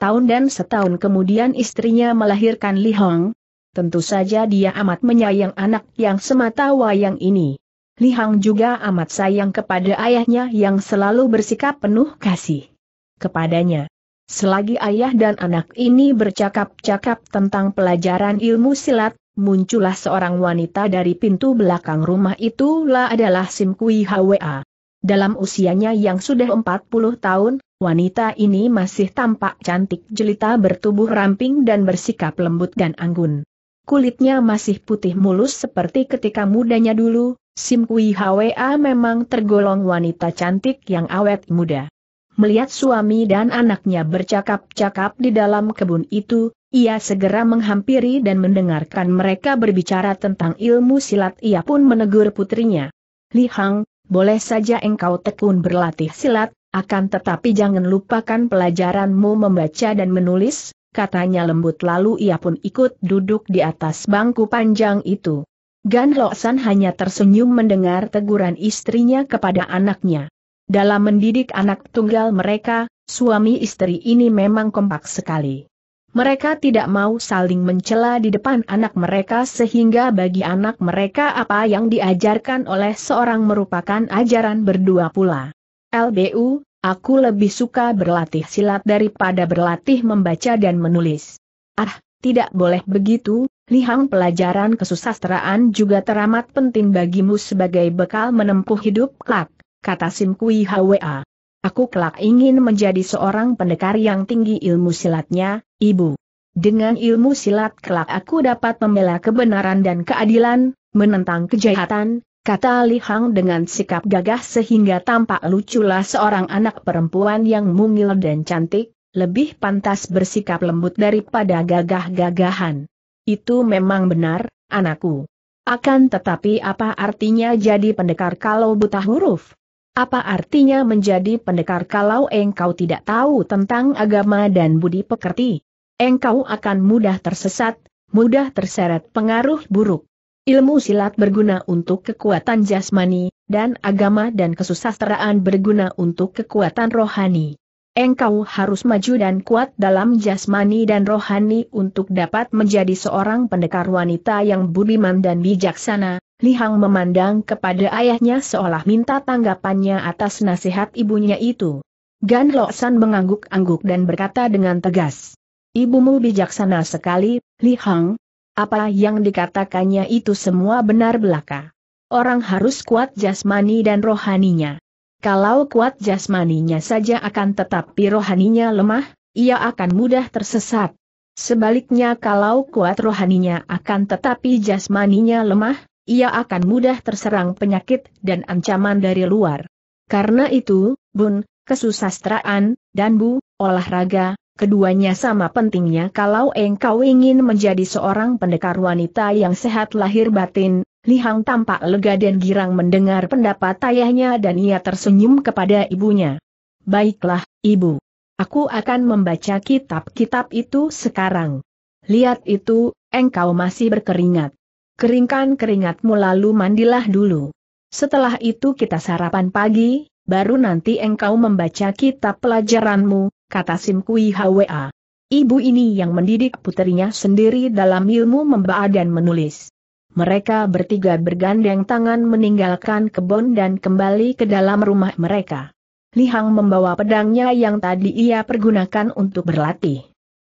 tahun dan setahun kemudian istrinya melahirkan Li Hong. Tentu saja dia amat menyayang anak yang semata wayang ini. Li Hong juga amat sayang kepada ayahnya yang selalu bersikap penuh kasih kepadanya. Selagi ayah dan anak ini bercakap-cakap tentang pelajaran ilmu silat, muncullah seorang wanita dari pintu belakang rumah itulah adalah Sim Kui Hwa. Dalam usianya yang sudah 40 tahun, wanita ini masih tampak cantik jelita bertubuh ramping dan bersikap lembut dan anggun. Kulitnya masih putih mulus seperti ketika mudanya dulu, Sim Kui Hwa memang tergolong wanita cantik yang awet muda. Melihat suami dan anaknya bercakap-cakap di dalam kebun itu, ia segera menghampiri dan mendengarkan mereka berbicara tentang ilmu silat. Ia pun menegur putrinya. Li Hang, boleh saja engkau tekun berlatih silat, akan tetapi jangan lupakan pelajaranmu membaca dan menulis, katanya lembut lalu ia pun ikut duduk di atas bangku panjang itu. Gan San hanya tersenyum mendengar teguran istrinya kepada anaknya. Dalam mendidik anak tunggal mereka, suami istri ini memang kompak sekali. Mereka tidak mau saling mencela di depan anak mereka sehingga bagi anak mereka apa yang diajarkan oleh seorang merupakan ajaran berdua pula. LBU, aku lebih suka berlatih silat daripada berlatih membaca dan menulis. Ah, tidak boleh begitu, Lihang pelajaran kesusastraan juga teramat penting bagimu sebagai bekal menempuh hidup kelak kata Sim Kui Hwa. Aku kelak ingin menjadi seorang pendekar yang tinggi ilmu silatnya, ibu. Dengan ilmu silat kelak aku dapat membela kebenaran dan keadilan, menentang kejahatan, kata Li Hang dengan sikap gagah sehingga tampak luculah seorang anak perempuan yang mungil dan cantik, lebih pantas bersikap lembut daripada gagah-gagahan. Itu memang benar, anakku. Akan tetapi apa artinya jadi pendekar kalau buta huruf? Apa artinya menjadi pendekar kalau engkau tidak tahu tentang agama dan budi pekerti? Engkau akan mudah tersesat, mudah terseret pengaruh buruk. Ilmu silat berguna untuk kekuatan jasmani, dan agama dan kesusasteraan berguna untuk kekuatan rohani. Engkau harus maju dan kuat dalam jasmani dan rohani untuk dapat menjadi seorang pendekar wanita yang budiman dan bijaksana, Lihang memandang kepada ayahnya seolah minta tanggapannya atas nasihat ibunya itu. Gan San mengangguk-angguk dan berkata dengan tegas. Ibumu bijaksana sekali, Lihang. Apa yang dikatakannya itu semua benar belaka. Orang harus kuat jasmani dan rohaninya. Kalau kuat jasmaninya saja akan tetapi rohaninya lemah, ia akan mudah tersesat. Sebaliknya kalau kuat rohaninya akan tetapi jasmaninya lemah, ia akan mudah terserang penyakit dan ancaman dari luar. Karena itu, bun, kesusastraan, dan bu, olahraga, keduanya sama pentingnya kalau engkau ingin menjadi seorang pendekar wanita yang sehat lahir batin, Lihang tampak lega dan girang mendengar pendapat ayahnya dan ia tersenyum kepada ibunya. Baiklah, ibu. Aku akan membaca kitab-kitab itu sekarang. Lihat itu, engkau masih berkeringat keringkan keringatmu lalu mandilah dulu. Setelah itu kita sarapan pagi, baru nanti engkau membaca kitab pelajaranmu, kata Sim Kui Hwa. Ibu ini yang mendidik putrinya sendiri dalam ilmu membaca dan menulis. Mereka bertiga bergandeng tangan meninggalkan kebun dan kembali ke dalam rumah mereka. Lihang membawa pedangnya yang tadi ia pergunakan untuk berlatih.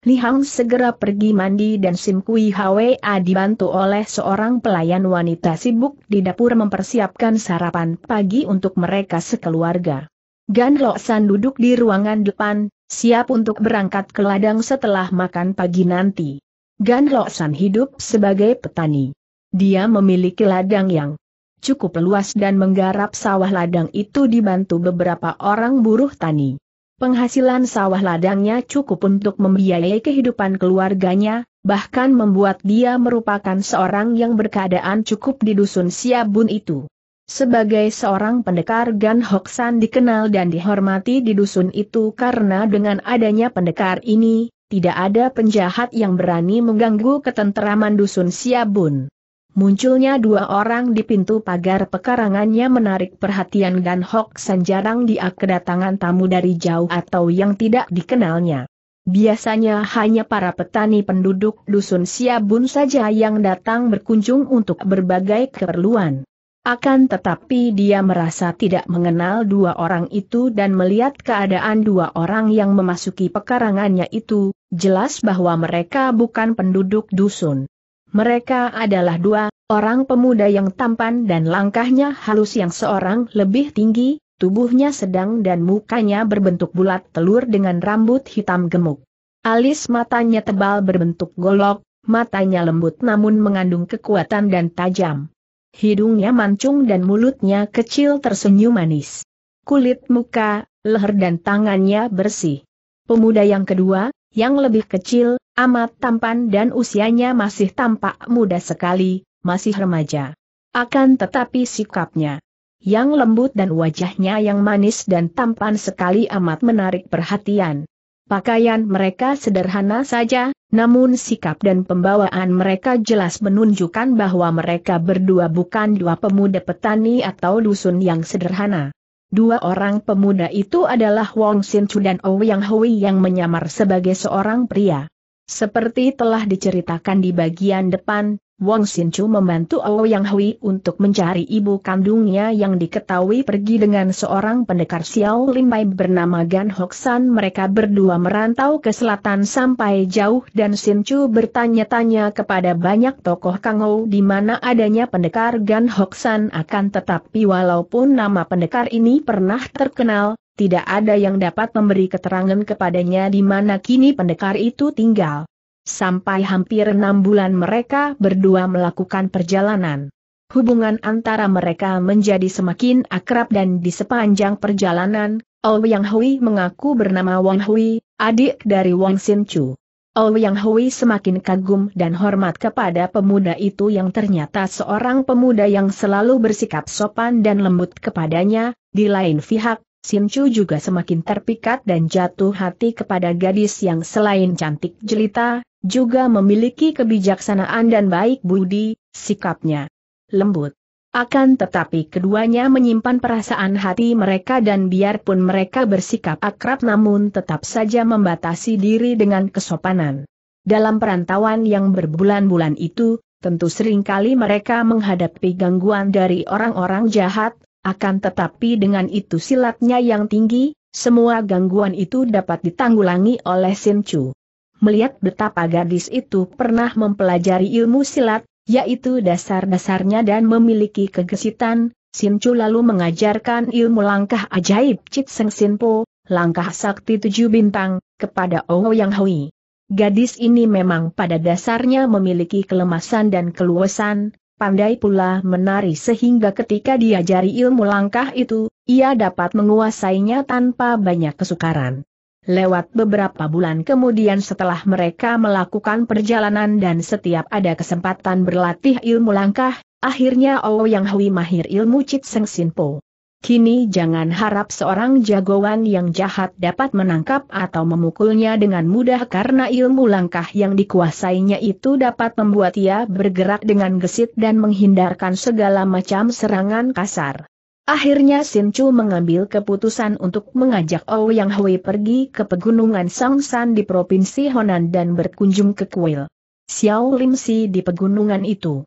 Li Hang segera pergi mandi dan Sim Kui Hwa dibantu oleh seorang pelayan wanita sibuk di dapur mempersiapkan sarapan pagi untuk mereka sekeluarga. Gan Lo San duduk di ruangan depan, siap untuk berangkat ke ladang setelah makan pagi nanti. Gan Lo San hidup sebagai petani. Dia memiliki ladang yang cukup luas dan menggarap sawah ladang itu dibantu beberapa orang buruh tani. Penghasilan sawah ladangnya cukup untuk membiayai kehidupan keluarganya, bahkan membuat dia merupakan seorang yang berkeadaan cukup di dusun Siabun itu. Sebagai seorang pendekar Gan Hoksan dikenal dan dihormati di dusun itu karena dengan adanya pendekar ini, tidak ada penjahat yang berani mengganggu ketenteraman dusun Siabun. Munculnya dua orang di pintu pagar pekarangannya menarik perhatian Gan Hok San jarang dia kedatangan tamu dari jauh atau yang tidak dikenalnya. Biasanya hanya para petani penduduk dusun Siabun saja yang datang berkunjung untuk berbagai keperluan. Akan tetapi dia merasa tidak mengenal dua orang itu dan melihat keadaan dua orang yang memasuki pekarangannya itu, jelas bahwa mereka bukan penduduk dusun. Mereka adalah dua, orang pemuda yang tampan dan langkahnya halus yang seorang lebih tinggi, tubuhnya sedang dan mukanya berbentuk bulat telur dengan rambut hitam gemuk. Alis matanya tebal berbentuk golok, matanya lembut namun mengandung kekuatan dan tajam. Hidungnya mancung dan mulutnya kecil tersenyum manis. Kulit muka, leher dan tangannya bersih. Pemuda yang kedua, yang lebih kecil, Amat tampan dan usianya masih tampak muda sekali, masih remaja. Akan tetapi sikapnya yang lembut dan wajahnya yang manis dan tampan sekali amat menarik perhatian. Pakaian mereka sederhana saja, namun sikap dan pembawaan mereka jelas menunjukkan bahwa mereka berdua bukan dua pemuda petani atau dusun yang sederhana. Dua orang pemuda itu adalah Wong Sin Chu dan Ouyang Hui yang menyamar sebagai seorang pria. Seperti telah diceritakan di bagian depan, Wong Sinchu membantu Ouyang Hui untuk mencari ibu kandungnya yang diketahui pergi dengan seorang pendekar Xiao Bai bernama Gan Hoksan. Mereka berdua merantau ke selatan sampai jauh dan Sinchu bertanya-tanya kepada banyak tokoh Kangou di mana adanya pendekar Gan Hoksan akan tetapi walaupun nama pendekar ini pernah terkenal, tidak ada yang dapat memberi keterangan kepadanya di mana kini pendekar itu tinggal. Sampai hampir enam bulan mereka berdua melakukan perjalanan. Hubungan antara mereka menjadi semakin akrab dan di sepanjang perjalanan, Ouyang Hui mengaku bernama Wang Hui, adik dari Wang Sin Chu. Ouyang Hui semakin kagum dan hormat kepada pemuda itu yang ternyata seorang pemuda yang selalu bersikap sopan dan lembut kepadanya, di lain pihak, Sim Chu juga semakin terpikat dan jatuh hati kepada gadis yang selain cantik jelita, juga memiliki kebijaksanaan dan baik budi, sikapnya lembut. Akan tetapi keduanya menyimpan perasaan hati mereka dan biarpun mereka bersikap akrab namun tetap saja membatasi diri dengan kesopanan. Dalam perantauan yang berbulan-bulan itu, tentu seringkali mereka menghadapi gangguan dari orang-orang jahat, akan tetapi dengan itu silatnya yang tinggi, semua gangguan itu dapat ditanggulangi oleh Sin Chu. Melihat betapa gadis itu pernah mempelajari ilmu silat, yaitu dasar-dasarnya dan memiliki kegesitan, Sin Chu lalu mengajarkan ilmu langkah ajaib Cit Seng Sin Po, langkah sakti tujuh bintang, kepada Ouyang Hui. Gadis ini memang pada dasarnya memiliki kelemasan dan keluasan, pandai pula menari sehingga ketika diajari ilmu langkah itu, ia dapat menguasainya tanpa banyak kesukaran. Lewat beberapa bulan kemudian setelah mereka melakukan perjalanan dan setiap ada kesempatan berlatih ilmu langkah, akhirnya Ouyang Hui mahir ilmu Chit Seng Sin Po. Kini jangan harap seorang jagoan yang jahat dapat menangkap atau memukulnya dengan mudah karena ilmu langkah yang dikuasainya itu dapat membuat ia bergerak dengan gesit dan menghindarkan segala macam serangan kasar. Akhirnya Sin Chu mengambil keputusan untuk mengajak Ou Yang Hui pergi ke pegunungan San di Provinsi Honan dan berkunjung ke Kuil. Xiao Lim Si di pegunungan itu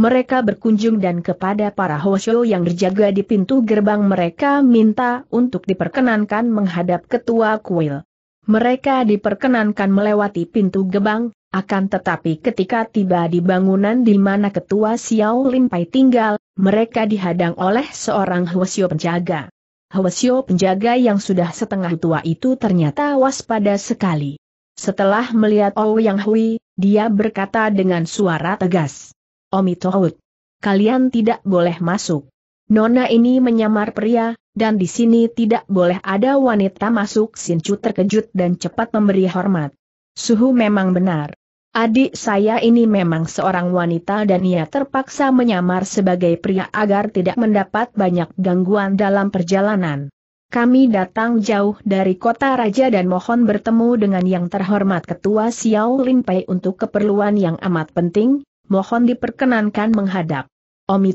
mereka berkunjung dan kepada para Hoshio yang berjaga di pintu gerbang mereka minta untuk diperkenankan menghadap ketua kuil. Mereka diperkenankan melewati pintu gerbang, akan tetapi ketika tiba di bangunan di mana ketua Xiao Limpai Pai tinggal, mereka dihadang oleh seorang Hoshio penjaga. Hwasyo penjaga yang sudah setengah tua itu ternyata waspada sekali. Setelah melihat Ouyang oh Yang Hui, dia berkata dengan suara tegas. Omi Tohut. Kalian tidak boleh masuk. Nona ini menyamar pria, dan di sini tidak boleh ada wanita masuk. Sincu terkejut dan cepat memberi hormat. Suhu memang benar. Adik saya ini memang seorang wanita dan ia terpaksa menyamar sebagai pria agar tidak mendapat banyak gangguan dalam perjalanan. Kami datang jauh dari kota raja dan mohon bertemu dengan yang terhormat ketua Xiao Limpei untuk keperluan yang amat penting, mohon diperkenankan menghadap. Omi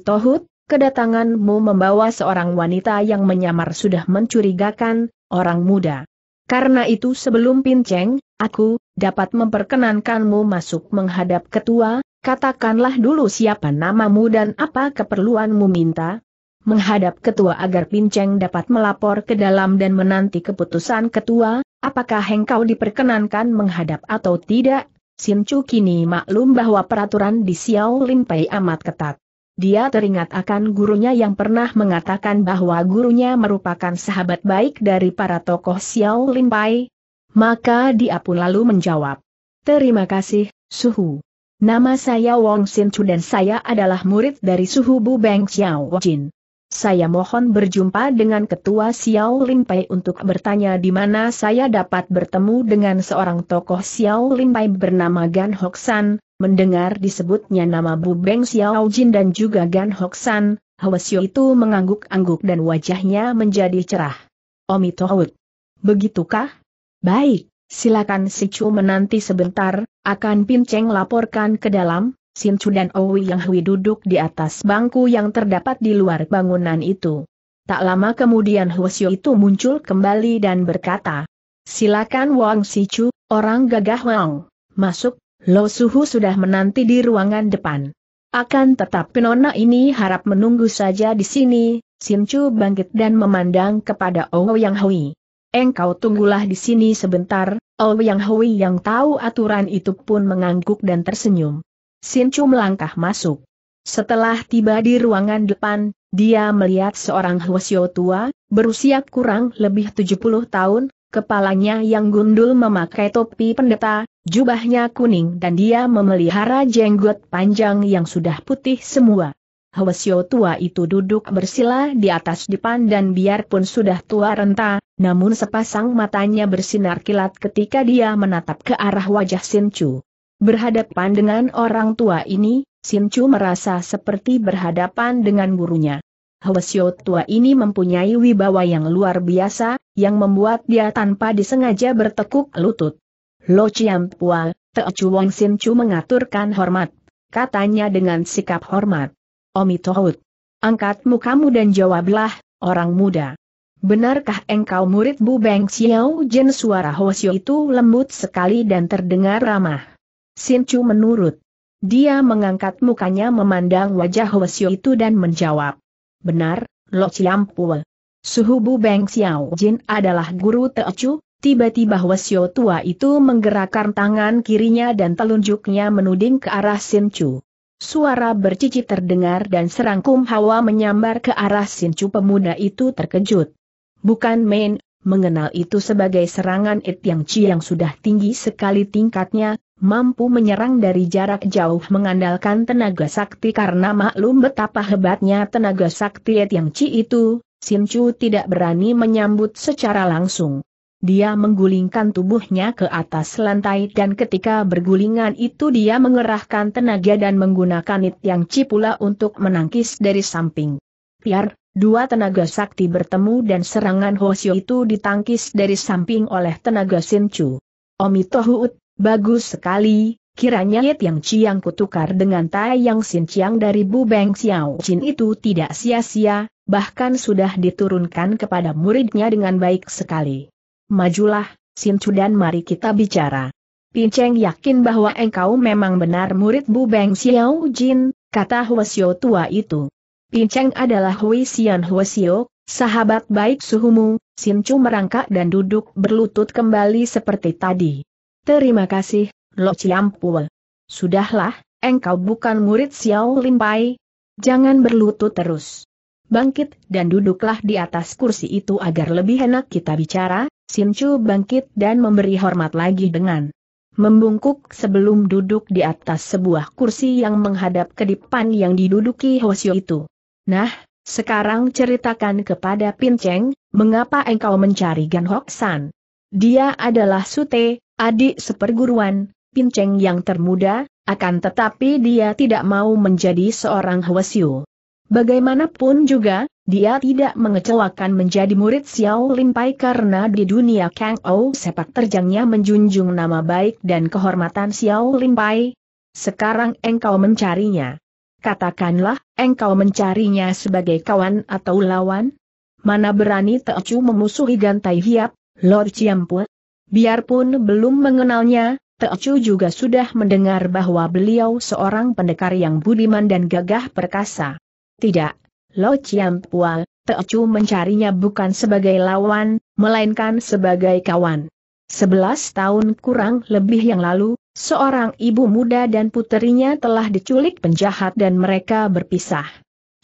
kedatanganmu membawa seorang wanita yang menyamar sudah mencurigakan, orang muda. Karena itu sebelum pinceng, aku, dapat memperkenankanmu masuk menghadap ketua, katakanlah dulu siapa namamu dan apa keperluanmu minta. Menghadap ketua agar pinceng dapat melapor ke dalam dan menanti keputusan ketua, apakah engkau diperkenankan menghadap atau tidak, Sim Chu kini maklum bahwa peraturan di Xiao Lim Pei amat ketat. Dia teringat akan gurunya yang pernah mengatakan bahwa gurunya merupakan sahabat baik dari para tokoh Xiao Lim Pei. Maka dia pun lalu menjawab. Terima kasih, Suhu. Nama saya Wong Sin Chu dan saya adalah murid dari Suhu Bu Beng Xiao Jin. Saya mohon berjumpa dengan Ketua Xiao Limpai untuk bertanya di mana saya dapat bertemu dengan seorang tokoh Xiao Limpai bernama Gan Hoksan. Mendengar disebutnya nama Bu Beng Xiao Jin dan juga Gan Hoksan, Hwasyo itu mengangguk-angguk dan wajahnya menjadi cerah. Omi Tohut. Begitukah? Baik, silakan si Chu menanti sebentar, akan Pinceng laporkan ke dalam, Sin Chu dan Owi Yang Hui duduk di atas bangku yang terdapat di luar bangunan itu. Tak lama kemudian Xiu itu muncul kembali dan berkata, Silakan Wang Chu, orang gagah Wang, masuk, Lo Suhu sudah menanti di ruangan depan. Akan tetap nona ini harap menunggu saja di sini, Sin Chu bangkit dan memandang kepada Owi Yang Hui. Engkau tunggulah di sini sebentar, Owi Yang Hui yang tahu aturan itu pun mengangguk dan tersenyum. Sin Chu melangkah masuk. Setelah tiba di ruangan depan, dia melihat seorang Hwasyo tua, berusia kurang lebih 70 tahun, kepalanya yang gundul memakai topi pendeta, jubahnya kuning dan dia memelihara jenggot panjang yang sudah putih semua. Hwasyo tua itu duduk bersila di atas depan dan biarpun sudah tua renta, namun sepasang matanya bersinar kilat ketika dia menatap ke arah wajah Sin Chu. Berhadapan dengan orang tua ini, Sin Chu merasa seperti berhadapan dengan gurunya. Hwasyo tua ini mempunyai wibawa yang luar biasa, yang membuat dia tanpa disengaja bertekuk lutut. Lo Chiam Pua, Te Wong Sin Chu mengaturkan hormat. Katanya dengan sikap hormat. Omi Tohut. Angkat mukamu dan jawablah, orang muda. Benarkah engkau murid Bu Beng Xiao Jin suara Hwasyo itu lembut sekali dan terdengar ramah. Sin Chu menurut. Dia mengangkat mukanya memandang wajah Hwasyo itu dan menjawab. Benar, Lo Ciampue. Suhu Bu Beng Xiao Jin adalah guru Chu. tiba-tiba Hwasyo tua itu menggerakkan tangan kirinya dan telunjuknya menuding ke arah Sin Chu. Suara bercicit terdengar dan serangkum hawa menyambar ke arah Sin Chu pemuda itu terkejut. Bukan main, mengenal itu sebagai serangan It Yang Chi yang sudah tinggi sekali tingkatnya, mampu menyerang dari jarak jauh mengandalkan tenaga sakti karena maklum betapa hebatnya tenaga sakti Yang Chi itu, Chu tidak berani menyambut secara langsung. Dia menggulingkan tubuhnya ke atas lantai dan ketika bergulingan itu dia mengerahkan tenaga dan menggunakan it yang Chi pula untuk menangkis dari samping. Piar, dua tenaga sakti bertemu dan serangan Hoshio itu ditangkis dari samping oleh tenaga Chu. Omitohut. Bagus sekali, kiranya Yit Yang Chiang kutukar dengan Tai Yang Sin Chiang dari Bu Beng Xiao Chin itu tidak sia-sia, bahkan sudah diturunkan kepada muridnya dengan baik sekali. Majulah, Sin Chu dan mari kita bicara. Pin Cheng yakin bahwa engkau memang benar murid Bu Beng Xiao Jin, kata Huasio tua itu. Pin Cheng adalah Hui Xian Huasio, sahabat baik suhumu, Sin Chu merangkak dan duduk berlutut kembali seperti tadi. Terima kasih, Lo Ciampul. Sudahlah, engkau bukan murid Xiao Limpai. Jangan berlutut terus. Bangkit dan duduklah di atas kursi itu agar lebih enak kita bicara, Chu bangkit dan memberi hormat lagi dengan membungkuk sebelum duduk di atas sebuah kursi yang menghadap ke depan yang diduduki Xiu itu. Nah, sekarang ceritakan kepada Pin Cheng mengapa engkau mencari Gan Hok San? Dia adalah Sute, Adik seperguruan, Pinceng yang termuda, akan tetapi dia tidak mau menjadi seorang Hwasyu. Bagaimanapun juga, dia tidak mengecewakan menjadi murid Xiao Limpai karena di dunia Kang Ou sepak terjangnya menjunjung nama baik dan kehormatan Xiao Limpai. Sekarang engkau mencarinya. Katakanlah, engkau mencarinya sebagai kawan atau lawan? Mana berani Teochu memusuhi Gantai Hiap, Lord Chiampu? Biarpun belum mengenalnya, Teocu juga sudah mendengar bahwa beliau seorang pendekar yang budiman dan gagah perkasa. Tidak, Lo Chiam Pual, Teocu mencarinya bukan sebagai lawan, melainkan sebagai kawan. Sebelas tahun kurang lebih yang lalu, seorang ibu muda dan puterinya telah diculik penjahat dan mereka berpisah.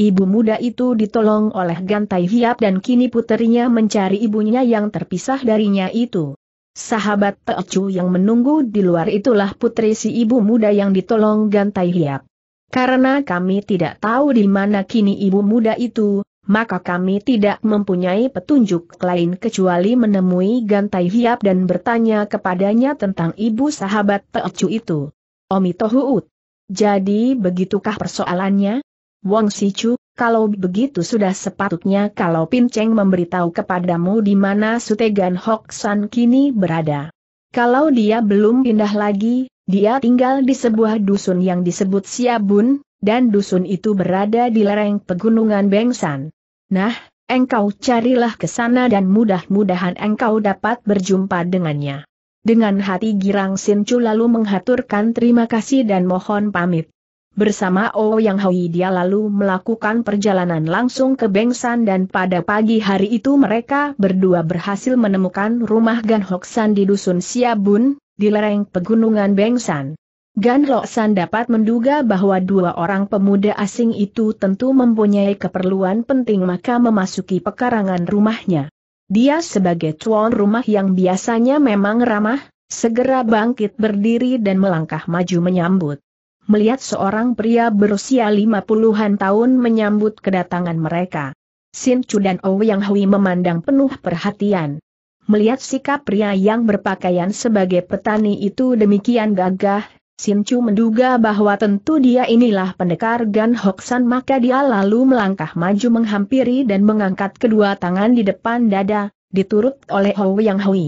Ibu muda itu ditolong oleh Gantai Hiap dan kini puterinya mencari ibunya yang terpisah darinya itu. Sahabat Teocu yang menunggu di luar itulah putri si ibu muda yang ditolong gantai hiap. Karena kami tidak tahu di mana kini ibu muda itu, maka kami tidak mempunyai petunjuk lain kecuali menemui gantai hiap dan bertanya kepadanya tentang ibu sahabat Teocu itu. Omitohuut. Jadi begitukah persoalannya? Wong Sichu kalau begitu sudah sepatutnya kalau Pinceng memberitahu kepadamu di mana Sutegan Hok San kini berada. Kalau dia belum pindah lagi, dia tinggal di sebuah dusun yang disebut Siabun, dan dusun itu berada di lereng pegunungan Bengsan. Nah, engkau carilah ke sana dan mudah-mudahan engkau dapat berjumpa dengannya. Dengan hati girang Sin lalu menghaturkan terima kasih dan mohon pamit. Bersama Oh Yang Hui dia lalu melakukan perjalanan langsung ke Bengsan dan pada pagi hari itu mereka berdua berhasil menemukan rumah Gan Hoksan di Dusun Siabun, di lereng pegunungan Bengsan. Gan Hoksan dapat menduga bahwa dua orang pemuda asing itu tentu mempunyai keperluan penting maka memasuki pekarangan rumahnya. Dia sebagai tuan rumah yang biasanya memang ramah, segera bangkit berdiri dan melangkah maju menyambut melihat seorang pria berusia lima puluhan tahun menyambut kedatangan mereka. Sin Chu dan Ouyang Hui memandang penuh perhatian. Melihat sikap pria yang berpakaian sebagai petani itu demikian gagah, Sin Chu menduga bahwa tentu dia inilah pendekar Gan Hoksan maka dia lalu melangkah maju menghampiri dan mengangkat kedua tangan di depan dada, diturut oleh Ouyang Yang Hui.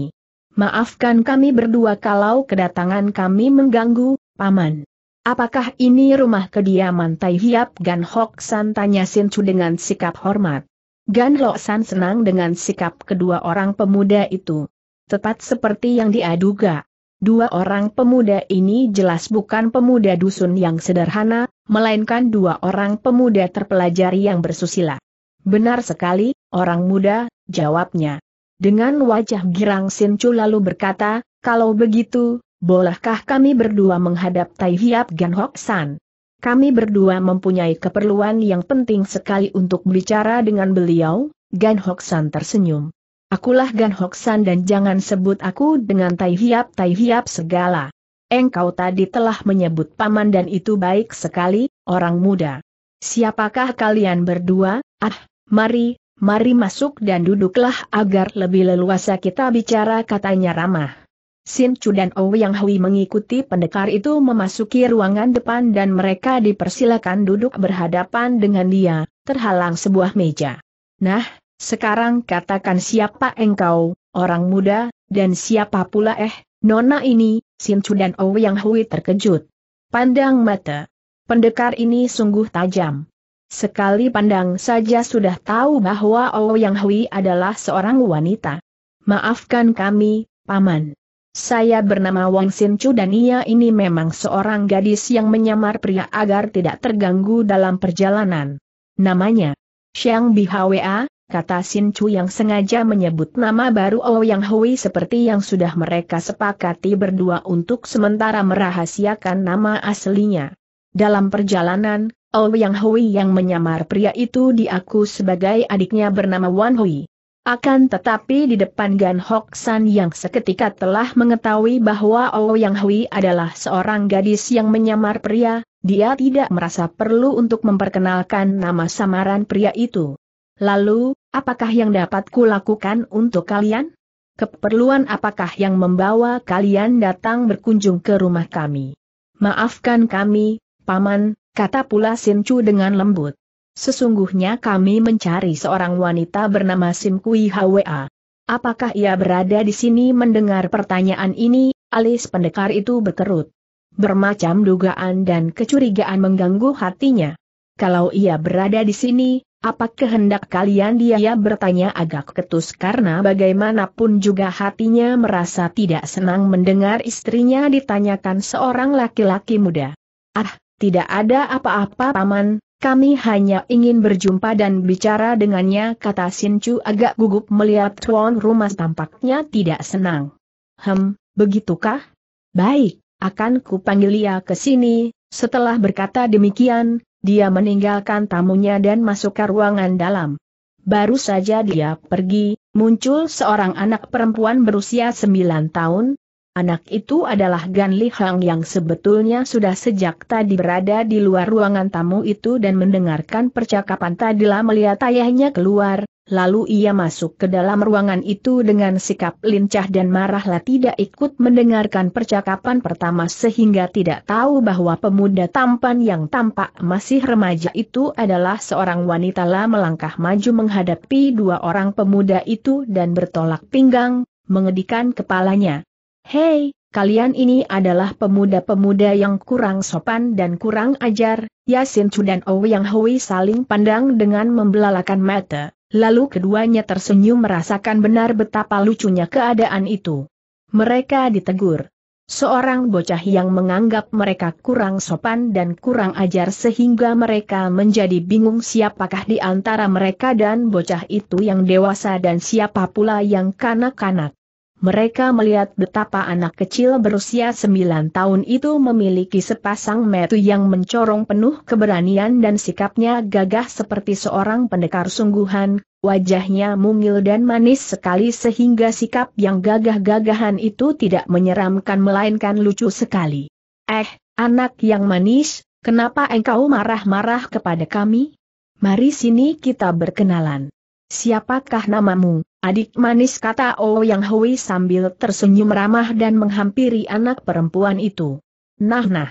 Maafkan kami berdua kalau kedatangan kami mengganggu, Paman. Apakah ini rumah kediaman Tai Hiap Gan Hok San tanya Sin Chu dengan sikap hormat. Gan Lok San senang dengan sikap kedua orang pemuda itu. Tepat seperti yang diaduga. Dua orang pemuda ini jelas bukan pemuda dusun yang sederhana, melainkan dua orang pemuda terpelajar yang bersusila. Benar sekali, orang muda, jawabnya. Dengan wajah girang Sin Chu lalu berkata, kalau begitu, Bolehkah kami berdua menghadap Tai Hiap Gan Hok San? Kami berdua mempunyai keperluan yang penting sekali untuk bicara dengan beliau, Gan Hok San tersenyum. Akulah Gan Hok San dan jangan sebut aku dengan Tai Hiap Tai Hiap segala. Engkau tadi telah menyebut paman dan itu baik sekali, orang muda. Siapakah kalian berdua? Ah, mari, mari masuk dan duduklah agar lebih leluasa kita bicara katanya ramah. Sin Chu dan Yang Hui mengikuti pendekar itu memasuki ruangan depan dan mereka dipersilakan duduk berhadapan dengan dia, terhalang sebuah meja. Nah, sekarang katakan siapa engkau, orang muda, dan siapa pula eh, nona ini, Sin Chu dan Yang Hui terkejut. Pandang mata. Pendekar ini sungguh tajam. Sekali pandang saja sudah tahu bahwa Ouyang Hui adalah seorang wanita. Maafkan kami, Paman. Saya bernama Wang Sin Chu dan ia ini memang seorang gadis yang menyamar pria agar tidak terganggu dalam perjalanan. Namanya, Xiang Bihwa, kata Sin Chu yang sengaja menyebut nama baru Ouyang oh Hui seperti yang sudah mereka sepakati berdua untuk sementara merahasiakan nama aslinya. Dalam perjalanan, Ouyang oh Hui yang menyamar pria itu diaku sebagai adiknya bernama Wan Hui. Akan tetapi di depan Gan Hok San yang seketika telah mengetahui bahwa Ouyang oh Yang Hui adalah seorang gadis yang menyamar pria, dia tidak merasa perlu untuk memperkenalkan nama samaran pria itu. Lalu, apakah yang dapat kulakukan untuk kalian? Keperluan apakah yang membawa kalian datang berkunjung ke rumah kami? Maafkan kami, Paman, kata pula Chu dengan lembut. Sesungguhnya kami mencari seorang wanita bernama Sim Kui Hwa. Apakah ia berada di sini mendengar pertanyaan ini, alis pendekar itu berkerut. Bermacam dugaan dan kecurigaan mengganggu hatinya. Kalau ia berada di sini, apa kehendak kalian dia bertanya agak ketus karena bagaimanapun juga hatinya merasa tidak senang mendengar istrinya ditanyakan seorang laki-laki muda. Ah, tidak ada apa-apa paman, kami hanya ingin berjumpa dan bicara dengannya kata Chu agak gugup melihat tuan rumah tampaknya tidak senang. Hem, begitukah? Baik, akan kupanggil ia ke sini. Setelah berkata demikian, dia meninggalkan tamunya dan masuk ke ruangan dalam. Baru saja dia pergi, muncul seorang anak perempuan berusia 9 tahun, Anak itu adalah Gan Li Hang yang sebetulnya sudah sejak tadi berada di luar ruangan tamu itu dan mendengarkan percakapan tadi. tadilah melihat ayahnya keluar, lalu ia masuk ke dalam ruangan itu dengan sikap lincah dan marahlah tidak ikut mendengarkan percakapan pertama sehingga tidak tahu bahwa pemuda tampan yang tampak masih remaja itu adalah seorang wanita lah melangkah maju menghadapi dua orang pemuda itu dan bertolak pinggang, mengedikan kepalanya Hei, kalian ini adalah pemuda-pemuda yang kurang sopan dan kurang ajar, Yasin Chu dan yang Hui saling pandang dengan membelalakan mata, lalu keduanya tersenyum merasakan benar betapa lucunya keadaan itu. Mereka ditegur. Seorang bocah yang menganggap mereka kurang sopan dan kurang ajar sehingga mereka menjadi bingung siapakah di antara mereka dan bocah itu yang dewasa dan siapa pula yang kanak-kanak mereka melihat betapa anak kecil berusia sembilan tahun itu memiliki sepasang metu yang mencorong penuh keberanian dan sikapnya gagah seperti seorang pendekar sungguhan, wajahnya mungil dan manis sekali sehingga sikap yang gagah-gagahan itu tidak menyeramkan melainkan lucu sekali. Eh, anak yang manis, kenapa engkau marah-marah kepada kami? Mari sini kita berkenalan. Siapakah namamu? Adik manis kata oh yang Hui sambil tersenyum ramah dan menghampiri anak perempuan itu. Nah-nah.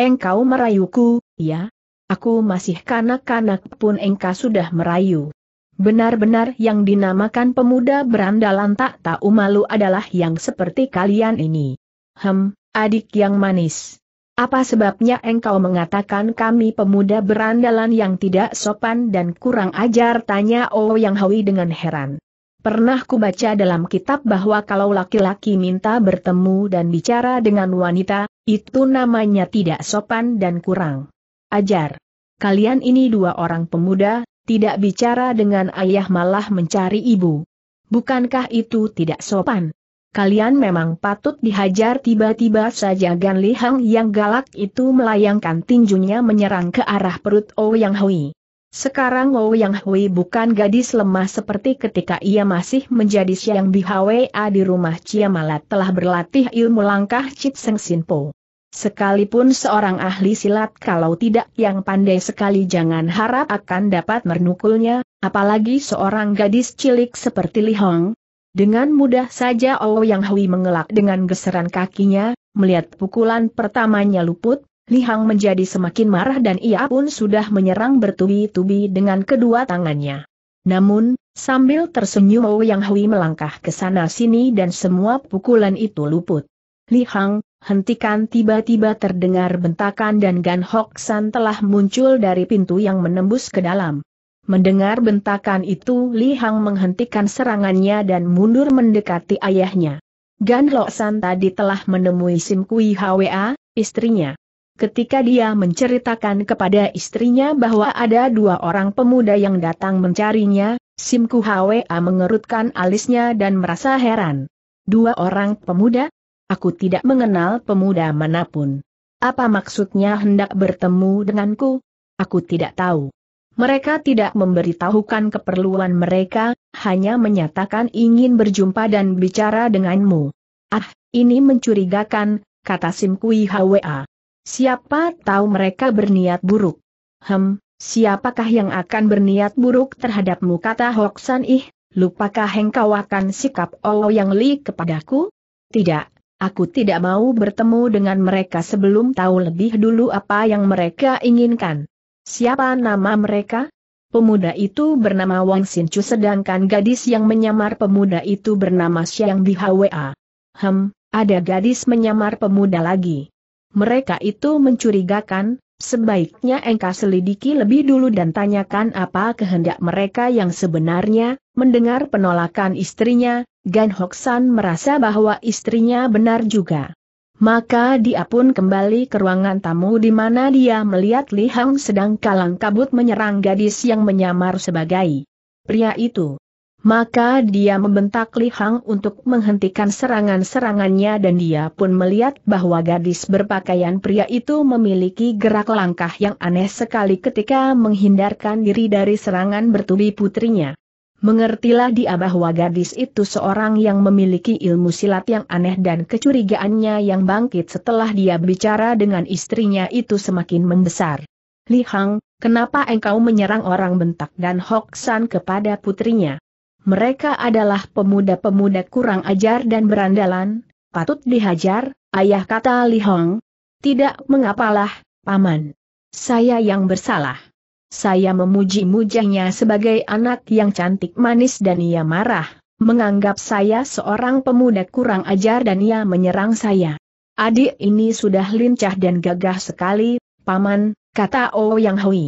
Engkau merayuku, ya? Aku masih kanak-kanak pun engkau sudah merayu. Benar-benar yang dinamakan pemuda berandalan tak tahu malu adalah yang seperti kalian ini. Hem, adik yang manis. Apa sebabnya engkau mengatakan kami pemuda berandalan yang tidak sopan dan kurang ajar? Tanya oh yang Hui dengan heran. Pernah kubaca dalam kitab bahwa kalau laki-laki minta bertemu dan bicara dengan wanita, itu namanya tidak sopan dan kurang ajar. Kalian ini dua orang pemuda, tidak bicara dengan ayah malah mencari ibu. Bukankah itu tidak sopan? Kalian memang patut dihajar tiba-tiba saja Gan Hang yang galak itu melayangkan tinjunya menyerang ke arah perut Ouyang oh Hui. Sekarang Wu Yang Hui bukan gadis lemah seperti ketika ia masih menjadi Siang BHWA di rumah Ciamalat telah berlatih ilmu langkah Cit Seng Sinpo. Sekalipun seorang ahli silat kalau tidak yang pandai sekali jangan harap akan dapat menukulnya, apalagi seorang gadis cilik seperti Li Hong. Dengan mudah saja Owo Yang Hui mengelak dengan geseran kakinya, melihat pukulan pertamanya luput, Li Hang menjadi semakin marah dan ia pun sudah menyerang bertubi-tubi dengan kedua tangannya. Namun, sambil tersenyum Ou Yang Hui melangkah ke sana sini dan semua pukulan itu luput. Li Hang, hentikan tiba-tiba terdengar bentakan dan Gan Hok San telah muncul dari pintu yang menembus ke dalam. Mendengar bentakan itu Li Hang menghentikan serangannya dan mundur mendekati ayahnya. Gan Hok San tadi telah menemui Sim Kui Hwa, istrinya ketika dia menceritakan kepada istrinya bahwa ada dua orang pemuda yang datang mencarinya, Simku Hwa mengerutkan alisnya dan merasa heran. Dua orang pemuda? Aku tidak mengenal pemuda manapun. Apa maksudnya hendak bertemu denganku? Aku tidak tahu. Mereka tidak memberitahukan keperluan mereka, hanya menyatakan ingin berjumpa dan bicara denganmu. Ah, ini mencurigakan, kata Simkui Hwa siapa tahu mereka berniat buruk. Hem, siapakah yang akan berniat buruk terhadapmu kata Hoksan ih, lupakah engkau akan sikap yang Li kepadaku? Tidak, aku tidak mau bertemu dengan mereka sebelum tahu lebih dulu apa yang mereka inginkan. Siapa nama mereka? Pemuda itu bernama Wang Sinchu sedangkan gadis yang menyamar pemuda itu bernama Xiang Bihwa. Hem, ada gadis menyamar pemuda lagi. Mereka itu mencurigakan, sebaiknya engkau selidiki lebih dulu dan tanyakan apa kehendak mereka yang sebenarnya, mendengar penolakan istrinya, Gan Hoksan merasa bahwa istrinya benar juga. Maka dia pun kembali ke ruangan tamu di mana dia melihat Li Hang sedang kalang kabut menyerang gadis yang menyamar sebagai pria itu. Maka dia membentak Li Hang untuk menghentikan serangan-serangannya dan dia pun melihat bahwa gadis berpakaian pria itu memiliki gerak langkah yang aneh sekali ketika menghindarkan diri dari serangan bertubi putrinya. Mengertilah dia bahwa gadis itu seorang yang memiliki ilmu silat yang aneh dan kecurigaannya yang bangkit setelah dia bicara dengan istrinya itu semakin membesar. Li Hang, kenapa engkau menyerang orang bentak dan hoksan kepada putrinya? Mereka adalah pemuda-pemuda kurang ajar dan berandalan, patut dihajar, ayah kata Li Hong. Tidak mengapalah, paman. Saya yang bersalah. Saya memuji-mujahnya sebagai anak yang cantik manis dan ia marah, menganggap saya seorang pemuda kurang ajar dan ia menyerang saya. Adik ini sudah lincah dan gagah sekali, paman, kata O Yang Hui.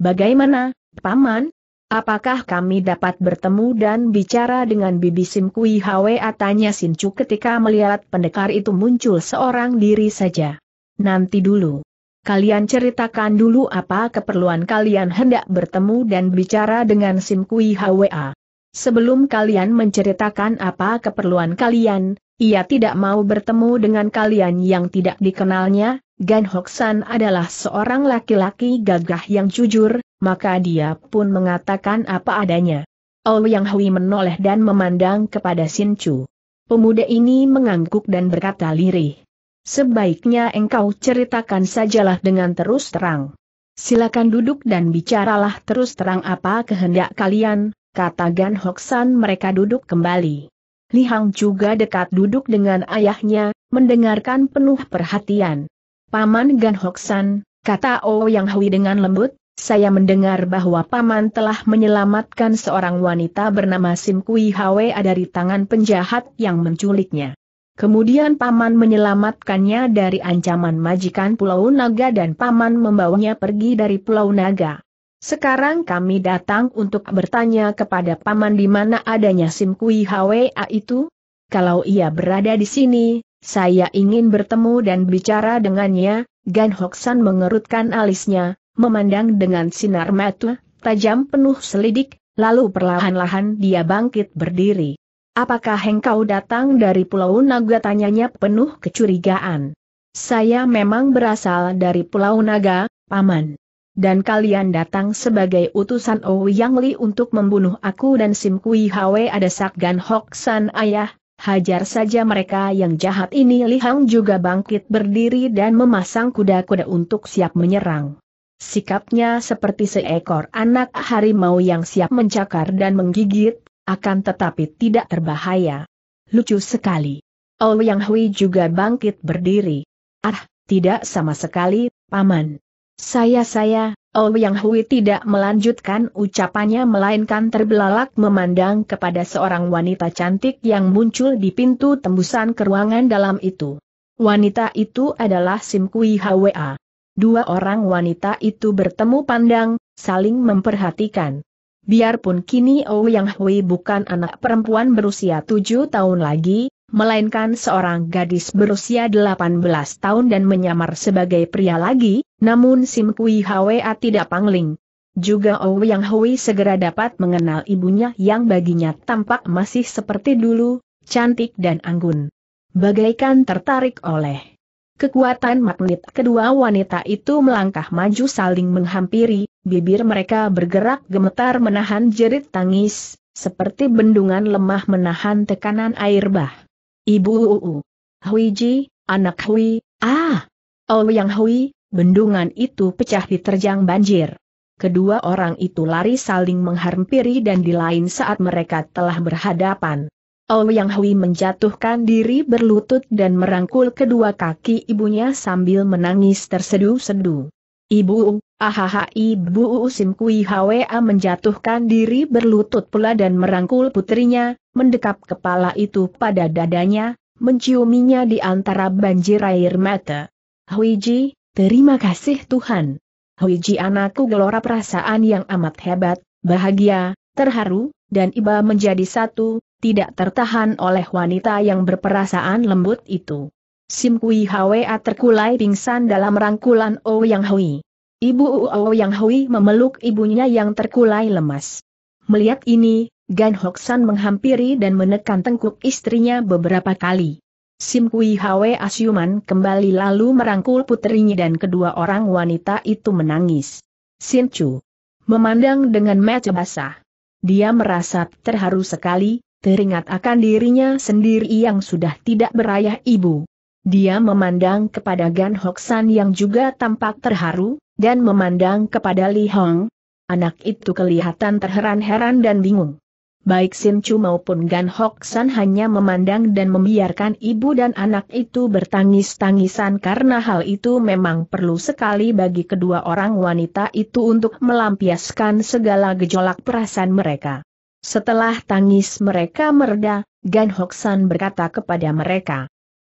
Bagaimana, paman? Apakah kami dapat bertemu dan bicara dengan Bibi Sim Kui Hwe? Tanya Chu ketika melihat pendekar itu muncul seorang diri saja. Nanti dulu. Kalian ceritakan dulu apa keperluan kalian hendak bertemu dan bicara dengan Sim Kui Hwa. Sebelum kalian menceritakan apa keperluan kalian, ia tidak mau bertemu dengan kalian yang tidak dikenalnya, Gan Hoksan adalah seorang laki-laki gagah yang jujur, maka dia pun mengatakan apa adanya. Ouyang Hui menoleh dan memandang kepada Sin Chu. Pemuda ini mengangguk dan berkata lirih. Sebaiknya engkau ceritakan sajalah dengan terus terang. Silakan duduk dan bicaralah terus terang apa kehendak kalian, kata Gan Hoksan mereka duduk kembali. Li Hang juga dekat duduk dengan ayahnya, mendengarkan penuh perhatian. Paman Gan Hoksan, kata Oh Yang Hui dengan lembut, saya mendengar bahwa Paman telah menyelamatkan seorang wanita bernama Sim Kui Hwe dari tangan penjahat yang menculiknya. Kemudian Paman menyelamatkannya dari ancaman majikan Pulau Naga dan Paman membawanya pergi dari Pulau Naga. Sekarang kami datang untuk bertanya kepada Paman di mana adanya Sim Kui Hwa itu? Kalau ia berada di sini, saya ingin bertemu dan bicara dengannya, Gan Hoksan mengerutkan alisnya, memandang dengan sinar mata, tajam penuh selidik, lalu perlahan-lahan dia bangkit berdiri. Apakah engkau datang dari Pulau Naga? Tanyanya penuh kecurigaan. Saya memang berasal dari Pulau Naga, Paman dan kalian datang sebagai utusan Ou oh Li untuk membunuh aku dan Sim Kui Hwe ada Sakgan Hok San ayah, hajar saja mereka yang jahat ini Li Hang juga bangkit berdiri dan memasang kuda-kuda untuk siap menyerang. Sikapnya seperti seekor anak harimau yang siap mencakar dan menggigit, akan tetapi tidak terbahaya. Lucu sekali. Ou oh Yang Hui juga bangkit berdiri. Ah, tidak sama sekali, Paman. Saya-saya, oh Yang Hui tidak melanjutkan ucapannya melainkan terbelalak memandang kepada seorang wanita cantik yang muncul di pintu tembusan ke ruangan dalam itu. Wanita itu adalah Sim Kui Hwa. Dua orang wanita itu bertemu pandang, saling memperhatikan. Biarpun kini oh Yang Hui bukan anak perempuan berusia tujuh tahun lagi, melainkan seorang gadis berusia 18 tahun dan menyamar sebagai pria lagi, namun Sim Kui Hwa tidak pangling. Juga Oh Yang Hui segera dapat mengenal ibunya yang baginya tampak masih seperti dulu, cantik dan anggun. Bagaikan tertarik oleh Kekuatan magnet kedua wanita itu melangkah maju saling menghampiri, bibir mereka bergerak gemetar menahan jerit tangis, seperti bendungan lemah menahan tekanan air bah. Ibu Uu. Huiji, anak Hui, ah! Oh yang Hui, bendungan itu pecah diterjang banjir. Kedua orang itu lari saling menghampiri dan di lain saat mereka telah berhadapan. Oh Yang Hui menjatuhkan diri berlutut dan merangkul kedua kaki ibunya sambil menangis tersedu-sedu. Ibu, ahaha ibu Sim Kui Hwa menjatuhkan diri berlutut pula dan merangkul putrinya, mendekap kepala itu pada dadanya, menciuminya di antara banjir air mata. Huiji, terima kasih Tuhan. Huiji anakku gelora perasaan yang amat hebat, bahagia, terharu, dan iba menjadi satu, tidak tertahan oleh wanita yang berperasaan lembut itu. Sim Kui Hwa terkulai pingsan dalam rangkulan Oh Yang Hui. Ibu Oh Yang Hui memeluk ibunya yang terkulai lemas. Melihat ini, Gan Hoksan menghampiri dan menekan tengkuk istrinya beberapa kali. Sim Kui Hwe Asyuman kembali lalu merangkul putrinya dan kedua orang wanita itu menangis. Sin Chu memandang dengan mata basah. Dia merasa terharu sekali, teringat akan dirinya sendiri yang sudah tidak berayah ibu. Dia memandang kepada Gan Hoksan yang juga tampak terharu, dan memandang kepada Li Hong. Anak itu kelihatan terheran-heran dan bingung baik Sin Chu maupun Gan Hok San hanya memandang dan membiarkan ibu dan anak itu bertangis-tangisan karena hal itu memang perlu sekali bagi kedua orang wanita itu untuk melampiaskan segala gejolak perasaan mereka. Setelah tangis mereka mereda, Gan Hok San berkata kepada mereka,